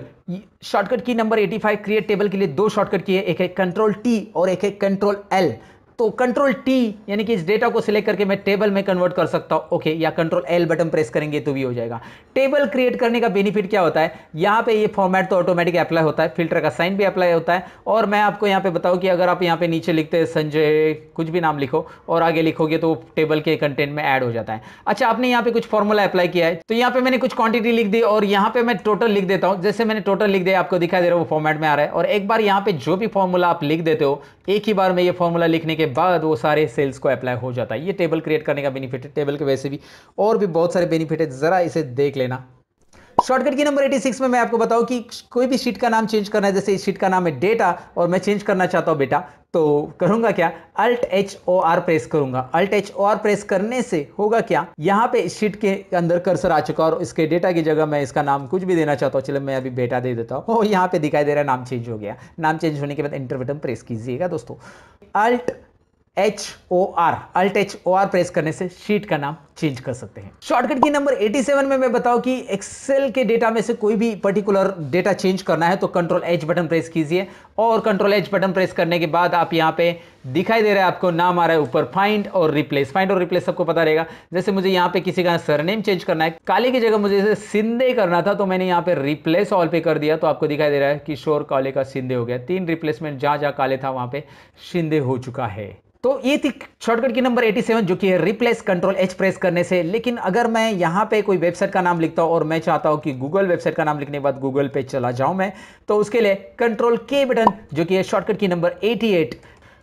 शॉर्टकट की नंबर 85 क्रिएट टेबल के लिए दो शॉर्टकट की है एक है कंट्रोल टी और एक है कंट्रोल एल तो कंट्रोल टी यानी कि इस डेटा को सिलेक्ट करके मैं टेबल में कन्वर्ट कर सकता हूं ओके या कंट्रोल एल बटन प्रेस करेंगे तो भी हो जाएगा टेबल क्रिएट करने का बेनिफिट क्या होता है यहां पे ये फॉर्मेट तो ऑटोमेटिक अप्लाई होता है फिल्टर का साइन भी अप्लाई होता है और मैं आपको यहां पे बताऊँ कि अगर आप यहाँ पे नीचे लिखते हैं संजय कुछ भी नाम लिखो और आगे लिखोगे तो टेबल के कंटेंट में एड हो जाता है अच्छा आपने यहाँ पे कुछ फॉर्मूला अप्लाई किया है तो यहाँ पे मैंने कुछ क्वांटिटी लिख दी और यहाँ पे मैं टोटल लिख देता हूँ जैसे मैंने टोटल लिख दिया आपको दिखाई दे रहा है वो फॉर्मेट में आ रहा है और एक बार यहाँ पे जो भी फॉर्मूला आप लिख देते हो एक ही बार में ये फॉर्मूला लिखने के बाद वो सारे सेल्स को अप्लाई हो जाता है ये टेबल क्रिएट करने का बेनिफिट है टेबल के वैसे भी और भी बहुत सारे बेनिफिट है ज़रा इसे देख लेना शॉर्टकट की नंबर 86 में मैं आपको बताऊं कि कोई भी शीट का नाम चेंज करना है जैसे इस शीट का नाम है डेटा और मैं चेंज करना चाहता हूं बेटा तो करूंगा क्या alt H O R press करूंगा alt H O R press करने से होगा क्या यहाँ पे इस शीट के अंदर कर्सर आ चुका और इसके डेटा की जगह मैं इसका नाम कुछ भी देना चाहता हूँ चलो मैं अभी बेटा दे देता हूँ और यहाँ पे दिखाई दे रहा है नाम चेंज हो गया नाम चेंज होने के बाद इंटरवेटम प्रेस कीजिएगा दोस्तों alt H O R alt H O R press करने से शीट का नाम चेंज कर सकते हैं शॉर्टकट की नंबर 87 में मैं बताऊं कि एक्सेल के डेटा में से कोई भी पर्टिकुलर डेटा चेंज करना है तो कंट्रोल एच बटन प्रेस कीजिए और कंट्रोल एच बटन प्रेस करने के बाद आप यहां पे दिखाई दे रहा है आपको नाम आ रहा है ऊपर फाइंड और रिप्लेस फाइंड और रिप्लेस सबको पता रहेगा जैसे मुझे यहाँ पे किसी का सरनेम चेंज करना है काले की जगह मुझे सिंधे करना था तो मैंने यहाँ पे रिप्लेस ऑल पे कर दिया तो आपको दिखाई दे रहा है कि शोर काले का सिंधे हो गया तीन रिप्लेसमेंट जहाँ जहाँ काले था वहाँ पे शिंदे हो चुका है तो ये थी शॉर्टकट की नंबर 87 जो कि है रिप्लेस कंट्रोल एच प्रेस करने से लेकिन अगर मैं यहाँ पे कोई वेबसाइट का नाम लिखता हूँ और मैं चाहता हूँ कि गूगल वेबसाइट का नाम लिखने के बाद गूगल पे चला जाऊँ मैं तो उसके लिए कंट्रोल के बटन जो कि है शॉर्टकट की नंबर 88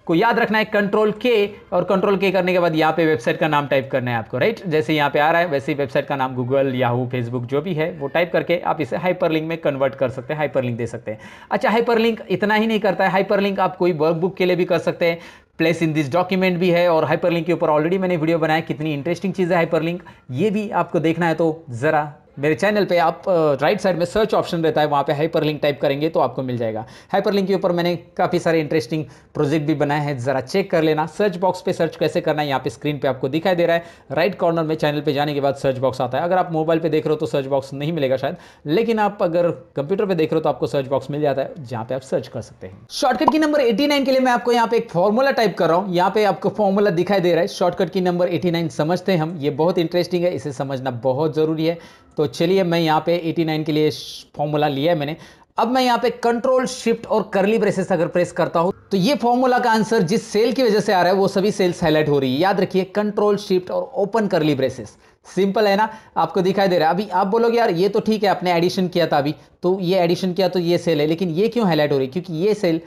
को याद रखना है कंट्रोल के और कंट्रोल के करने के बाद यहाँ पे वेबसाइट का नाम टाइप करना है आपको राइट जैसे यहाँ पे आ रहा है वैसे ही वेबसाइट का नाम गूगल याहू फेसबुक जो भी है वो टाइप करके आप इसे हाइपर लिंक में कन्वर्ट कर सकते हैं हाइपर लिंक दे सकते हैं अच्छा हाइपर लिंक इतना ही नहीं करता है हाइपर लिंक आप कोई वर्कबुक के लिए भी कर सकते हैं प्लेस इन दिस डॉक्यूमेंट भी है और हाइपरलिंक के ऊपर ऑलरेडी मैंने वीडियो बनाया कितनी इंटरेस्टिंग चीज़ है हाइपरलिंक ये भी आपको देखना है तो ज़रा मेरे चैनल पे आप राइट साइड में सर्च ऑप्शन रहता है वहाँ पे हाइपर लिंक टाइप करेंगे तो आपको मिल जाएगा हाइपर लिंक के ऊपर मैंने काफ़ी सारे इंटरेस्टिंग प्रोजेक्ट भी बनाए हैं ज़रा चेक कर लेना सर्च बॉक्स पे सर्च कैसे करना है यहाँ पे स्क्रीन पे आपको दिखाई दे रहा है राइट कॉर्नर में चैनल पर जाने के बाद सर्च बॉक्स आता है अगर आप मोबाइल पर देख रहे हो तो सर्च बॉक्स नहीं मिलेगा शायद लेकिन आप अगर कंप्यूटर पर देख रहे हो तो आपको सर्च बॉक्स मिल जाता है जहाँ पे आप सर्च कर सकते हैं शॉर्टकट की नंबर एटी के लिए मैं आपको यहाँ पे एक फॉर्मूला टाइप कर रहा हूँ यहाँ पे आपको फॉर्मूला दिखाई दे रहा है शॉर्टकट की नंबर एटी समझते हैं हम ये बहुत इंटरेस्टिंग है इसे समझना बहुत ज़रूरी है तो चलिए मैं यहाँ पे 89 के लिए फॉर्मूला लिया है मैंने अब मैं यहाँ पे कंट्रोल शिफ्ट और करली ब्रेसेस अगर प्रेस करता हूँ तो ये फॉर्मूला का आंसर जिस सेल की वजह से आ रहा है वो सभी सेल्स हाईलाइट हो रही है याद रखिए कंट्रोल शिफ्ट और ओपन करली ब्रेसेस सिंपल है ना आपको दिखाई दे रहा है अभी आप बोलोगे यार ये तो ठीक है आपने एडिशन किया था अभी तो ये एडिशन किया तो ये सेल है लेकिन ये क्यों हाईलाइट हो रही है क्योंकि ये सेल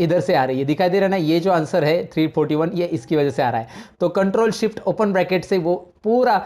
इधर से आ रही है दिखाई दे रहा है ना ये जो आंसर है 341 ये इसकी वजह से आ रहा है तो कंट्रोल शिफ्ट ओपन ब्रैकेट से वो पूरा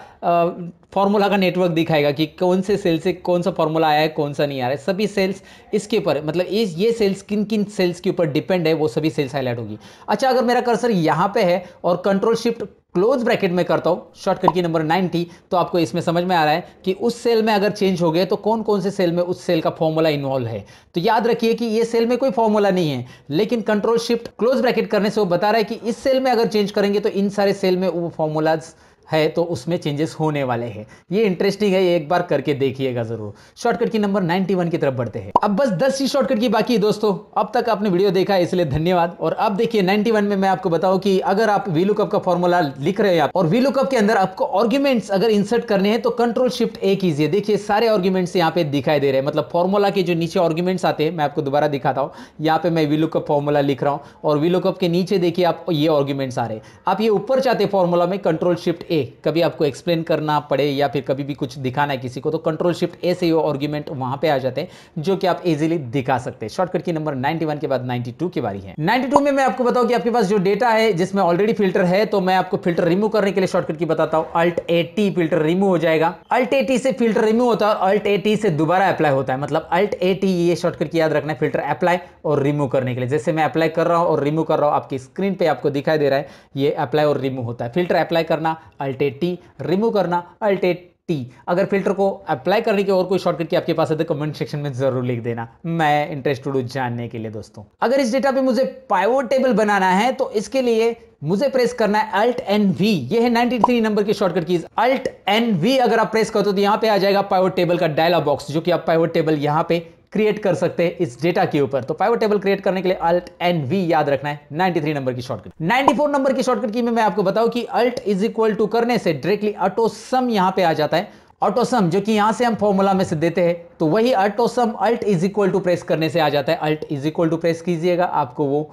फॉर्मूला का नेटवर्क दिखाएगा कि कौन से सेल से कौन सा फॉर्मूला आया है कौन सा नहीं आ रहा है सभी सेल्स इसके ऊपर मतलब इस ये सेल्स किन किन सेल्स के ऊपर डिपेंड है वो सभी सेल्स हाईलाइट होगी अच्छा अगर मेरा कर्सर यहाँ पे है और कंट्रोल शिफ्ट क्लोज ब्रैकेट में करता हूँ शॉर्टकट की नंबर 90 तो आपको इसमें समझ में आ रहा है कि उस सेल में अगर चेंज हो गए तो कौन कौन से सेल में उस सेल का फॉर्मूला इन्वॉल्व है तो याद रखिए कि ये सेल में कोई फॉर्मूला नहीं है लेकिन कंट्रोल शिफ्ट क्लोज ब्रैकेट करने से वो बता रहा है कि इस सेल में अगर चेंज करेंगे तो इन सारे सेल में वो फॉर्मूलाज है तो उसमें चेंजेस होने वाले हैं ये इंटरेस्टिंग है ये एक बार करके देखिएगा जरूर शॉर्टकट की नंबर 91 की तरफ बढ़ते हैं अब बस 10 ही शॉर्टकट की बाकी है दोस्तों अब तक आपने वीडियो देखा है इसलिए धन्यवाद और अब देखिए 91 में मैं आपको बताऊं कि अगर आप वीलू कप का फॉर्मूला लिख रहे हैं आप और वी कप के अंदर आपको ऑर्ग्यूमेंट्स अगर इंसर्ट करने हैं तो कंट्रोल शिफ्ट ए कीजिए देखिए सारे ऑर्ग्यूमेंट्स यहाँ पे दिखाई दे रहे हैं मतलब फॉर्मूला के जो नीचे ऑर्ग्यूमेंट्स आते हैं मैं आपको दोबारा दिखाता हूँ यहाँ पे मैं वी कप फॉर्मूला लिख रहा हूँ और वी कप के नीचे देखिए आप ये ऑर्ग्यूमेंट्स आ रहे हैं आप ये ऊपर चाहते फॉर्मूला में कंट्रोल शिफ्ट ए कभी आपको एक्सप्लेन करना पड़े या फिर कभी भी कुछ दिखाना है किसी को तो कंट्रोल शिफ्ट ए से वो आर्ग्यूमेंट वहां पे आ जाते हैं जो कि आप इजीली दिखा सकते हैं शॉर्टकट की नंबर 91 के बाद 92 की बारी है 92 में मैं आपको बताऊं कि आपके पास जो डेटा है जिसमें ऑलरेडी फिल्टर है तो मैं आपको फिल्टर रिमूव करने के लिए शॉर्टकट की बताता हूँ अल्ट ए फिल्टर रिमूव हो जाएगा अल्ट ए से फिल्टर रिमूव होता है अल्ट ए से दोबारा अप्लाई होता है मतलब अल्ट ए ये शॉर्टकट की याद रखना है फिल्टर अप्लाई और रिमूव करने के लिए जैसे मैं अप्लाई कर रहा हूँ और रिमूव कर रहा हूँ आपकी स्क्रीन पर आपको दिखाई दे रहा है ये अप्लाई और रिमूव होता है फिल्टर अप्लाई करना अल्टेट टी रिमूव करना अल्टेट टी अगर फिल्टर को अप्लाई करने की और कोई शॉर्टकट की आपके पास है तो कमेंट सेक्शन में जरूर लिख देना मैं इंटरेस्टेड हूँ जानने के लिए दोस्तों अगर इस डेटा पे मुझे पाइवोट टेबल बनाना है तो इसके लिए मुझे प्रेस करना है अल्ट एन वी ये है 93 नंबर की shortcut keys alt N V अगर आप प्रेस करते हो तो यहाँ पे आ जाएगा पाइवोट टेबल का डायलॉग बॉक्स जो कि आप पाइवोट टेबल यहाँ पे क्रिएट कर सकते हैं इस डेटा के ऊपर तो पाइवट टेबल क्रिएट करने के लिए अल्ट एन वी याद रखना है 93 नंबर की शॉर्टकट 94 नंबर की शॉर्टकट की में मैं आपको बताऊं कि अल्ट इज इक्वल टू करने से डायरेक्टली ऑटोसम यहां पे आ जाता है ऑटोसम जो कि यहां से हम फॉर्मूला में से देते हैं तो वही autosum alt is equal to press करने से आ जाता है alt is equal to press कीजिएगा आपको वो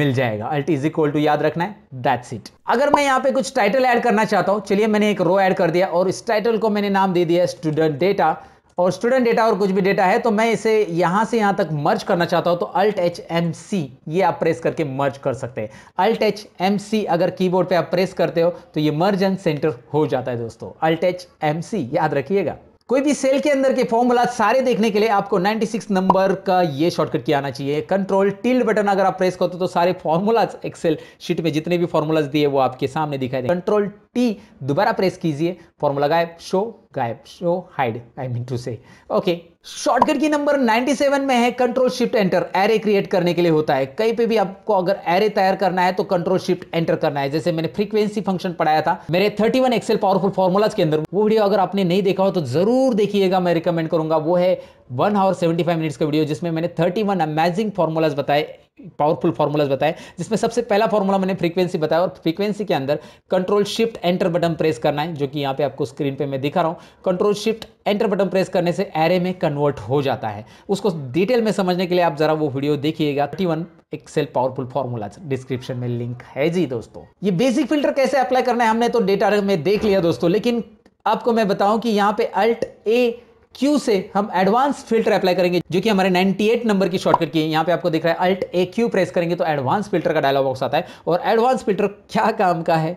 मिल जाएगा अल्ट इज इक्वल टू याद रखना है दैट्स इट अगर मैं यहाँ पे कुछ टाइटल ऐड करना चाहता हूँ चलिए मैंने एक रो ऐड कर दिया और इस टाइटल को मैंने नाम दे दिया स्टूडेंट डेटा और स्टूडेंट डेटा और कुछ भी डेटा है तो मैं इसे यहां से यहां तक मर्ज करना चाहता हूं तो अल्ट एच एम सी ये आप प्रेस करके मर्ज कर सकते हैं अल्ट एच एम सी अगर कीबोर्ड पे आप प्रेस करते हो तो ये मर्ज एंड सेंटर हो जाता है दोस्तों अल्ट एच एम सी याद रखिएगा कोई भी सेल के अंदर के फॉर्मूला सारे देखने के लिए आपको 96 नंबर का ये शॉर्टकट की आना चाहिए कंट्रोल टिल्ड बटन अगर आप प्रेस करते हो तो सारे फॉर्मूलाज एक्सेल शीट में जितने भी फॉर्मूलाज दिए वो आपके सामने दिखाई दे कंट्रोल टी दोबारा प्रेस कीजिए फॉर्मूला गायब शो गायब so hide I mean to say okay shortcut की नंबर 97 में है control shift enter array create करने के लिए होता है कहीं पे भी आपको अगर एरे तैयार करना है तो कंट्रोल शिफ्ट एंटर करना है जैसे मैंने फ्रीक्वेंसी फंक्शन पढ़ाया था मेरे 31 एक्सेल पावरफुल फॉर्मूलाज के अंदर वो वीडियो अगर आपने नहीं देखा हो तो जरूर देखिएगा मैं रिकमेंड करूंगा वो है one hour seventy five minutes का वीडियो जिसमें मैंने थर्टी वन अमेजिंग फॉर्मूलाज बताए पावरफुल फॉर्मूलाज बताए जिसमें सबसे पहला फॉर्मूला मैंने फ्रीक्वेंसी बताया और फ्रीक्वेंसी के अंदर control shift enter button press करना है जो कि यहाँ पे आपको स्क्रीन पे मैं दिखा रहा हूँ control shift enter button press करने से एरे में कन्वर्ट हो जाता है उसको डिटेल में समझने के लिए आप जरा वो वीडियो देखिएगा thirty one excel powerful formulas description में लिंक है जी दोस्तों ये बेसिक फिल्टर कैसे अप्लाई करना है हमने तो डेटा में देख लिया दोस्तों लेकिन आपको मैं बताऊं कि यहाँ पे अल्ट ए क्यू से हम एडवांस फिल्टर अप्लाई करेंगे जो कि हमारे 98 नंबर की शॉर्टकट की है यहाँ पे आपको दिख रहा है अल्ट ए क्यू प्रेस करेंगे तो एडवांस फिल्टर का डायलॉग बॉक्स आता है और एडवांस फिल्टर क्या काम का है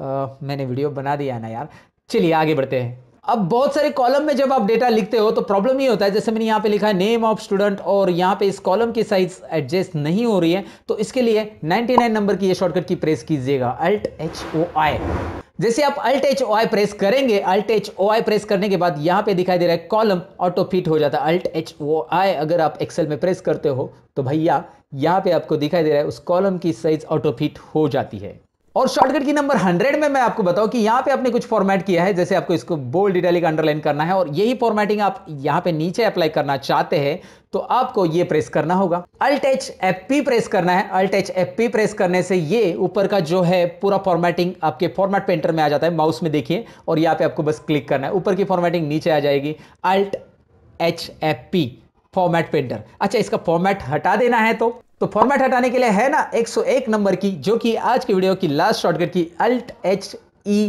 आ, मैंने वीडियो बना दिया ना यार चलिए आगे बढ़ते हैं अब बहुत सारे कॉलम में जब आप डेटा लिखते हो तो प्रॉब्लम ये होता है जैसे मैंने यहाँ पे लिखा है नेम ऑफ स्टूडेंट और यहाँ पे इस कॉलम की साइज एडजस्ट नहीं हो रही है तो इसके लिए 99 नंबर की ये शॉर्टकट की प्रेस कीजिएगा अल्ट एच ओ आई जैसे आप alt H O I press करेंगे alt H O I press करने के बाद यहाँ पे दिखाई दे रहा है कॉलम ऑटो फिट हो जाता है अल्ट एच ओ आई अगर आप एक्सेल में प्रेस करते हो तो भैया यहाँ पे आपको दिखाई दे रहा है उस कॉलम की साइज ऑटो फिट हो जाती है और शॉर्टकट की नंबर 100 में मैं आपको बताऊं कि यहाँ पे आपने कुछ फॉर्मेट किया है जैसे आपको इसको बोल्ड का अंडरलाइन करना है और यही फॉर्मेटिंग आप यहाँ पे नीचे अप्लाई करना चाहते हैं तो आपको ये प्रेस करना होगा alt H F P press करना है alt H F P press करने से ये ऊपर का जो है पूरा फॉर्मेटिंग आपके फॉर्मेट पेंटर में आ जाता है माउस में देखिए और यहाँ पे आपको बस क्लिक करना है ऊपर की फॉर्मेटिंग नीचे आ जाएगी alt H F P format painter अच्छा इसका फॉर्मेट हटा देना है तो तो फॉर्मेट हटाने के लिए है ना 101 नंबर की जो कि आज की वीडियो की लास्ट शॉर्टकट की अल्ट एच ई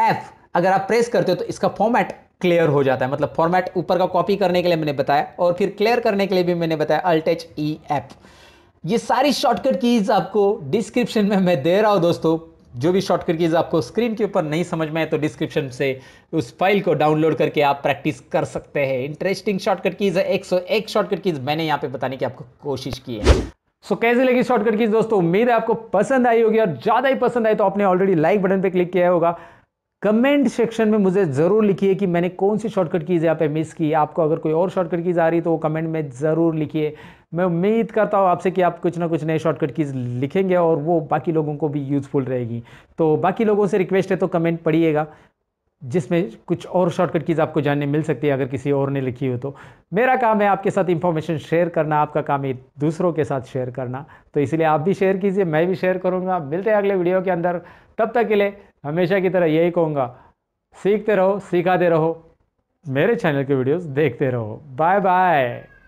एफ अगर आप प्रेस करते हो तो इसका फॉर्मेट क्लियर हो जाता है मतलब फॉर्मेट ऊपर का कॉपी करने के लिए मैंने बताया और फिर क्लियर करने के लिए भी मैंने बताया अल्ट एच ई एफ ये सारी शॉर्टकट कीज आपको डिस्क्रिप्शन में मैं दे रहा हूं दोस्तों जो भी शॉर्ट करकीज आपको स्क्रीन के ऊपर नहीं समझ में आए तो डिस्क्रिप्शन से उस फाइल को डाउनलोड करके आप प्रैक्टिस कर सकते हैं इंटरेस्टिंग शॉर्ट करकीज है एक सौ एक शॉर्ट मैंने यहाँ पे बताने की आपको कोशिश की है सो so, कैसे लगी शॉर्ट करकीज दोस्तों उम्मीद है आपको पसंद आई होगी और ज़्यादा ही पसंद आई तो आपने ऑलरेडी लाइक बटन पर क्लिक किया होगा कमेंट सेक्शन में मुझे ज़रूर लिखिए कि मैंने कौन सी शॉर्टकट कीज़ यहाँ पे मिस की आपको अगर कोई और शॉर्टकट कीज़ आ रही तो वो कमेंट में ज़रूर लिखिए मैं उम्मीद करता हूँ आपसे कि आप कुछ ना कुछ नए शॉर्टकट कीज लिखेंगे और वो बाकी लोगों को भी यूज़फुल रहेगी तो बाकी लोगों से रिक्वेस्ट है तो कमेंट पढ़िएगा जिसमें कुछ और शॉर्टकट कीज़ आपको जानने मिल सकती है अगर किसी और ने लिखी हो तो मेरा काम है आपके साथ इन्फॉर्मेशन शेयर करना आपका काम है दूसरों के साथ शेयर करना तो इसलिए आप भी शेयर कीजिए मैं भी शेयर करूँगा मिलते हैं अगले वीडियो के अंदर तब तक के लिए हमेशा की तरह यही कहूँगा सीखते रहो सिखाते रहो मेरे चैनल के वीडियोस देखते रहो बाय बाय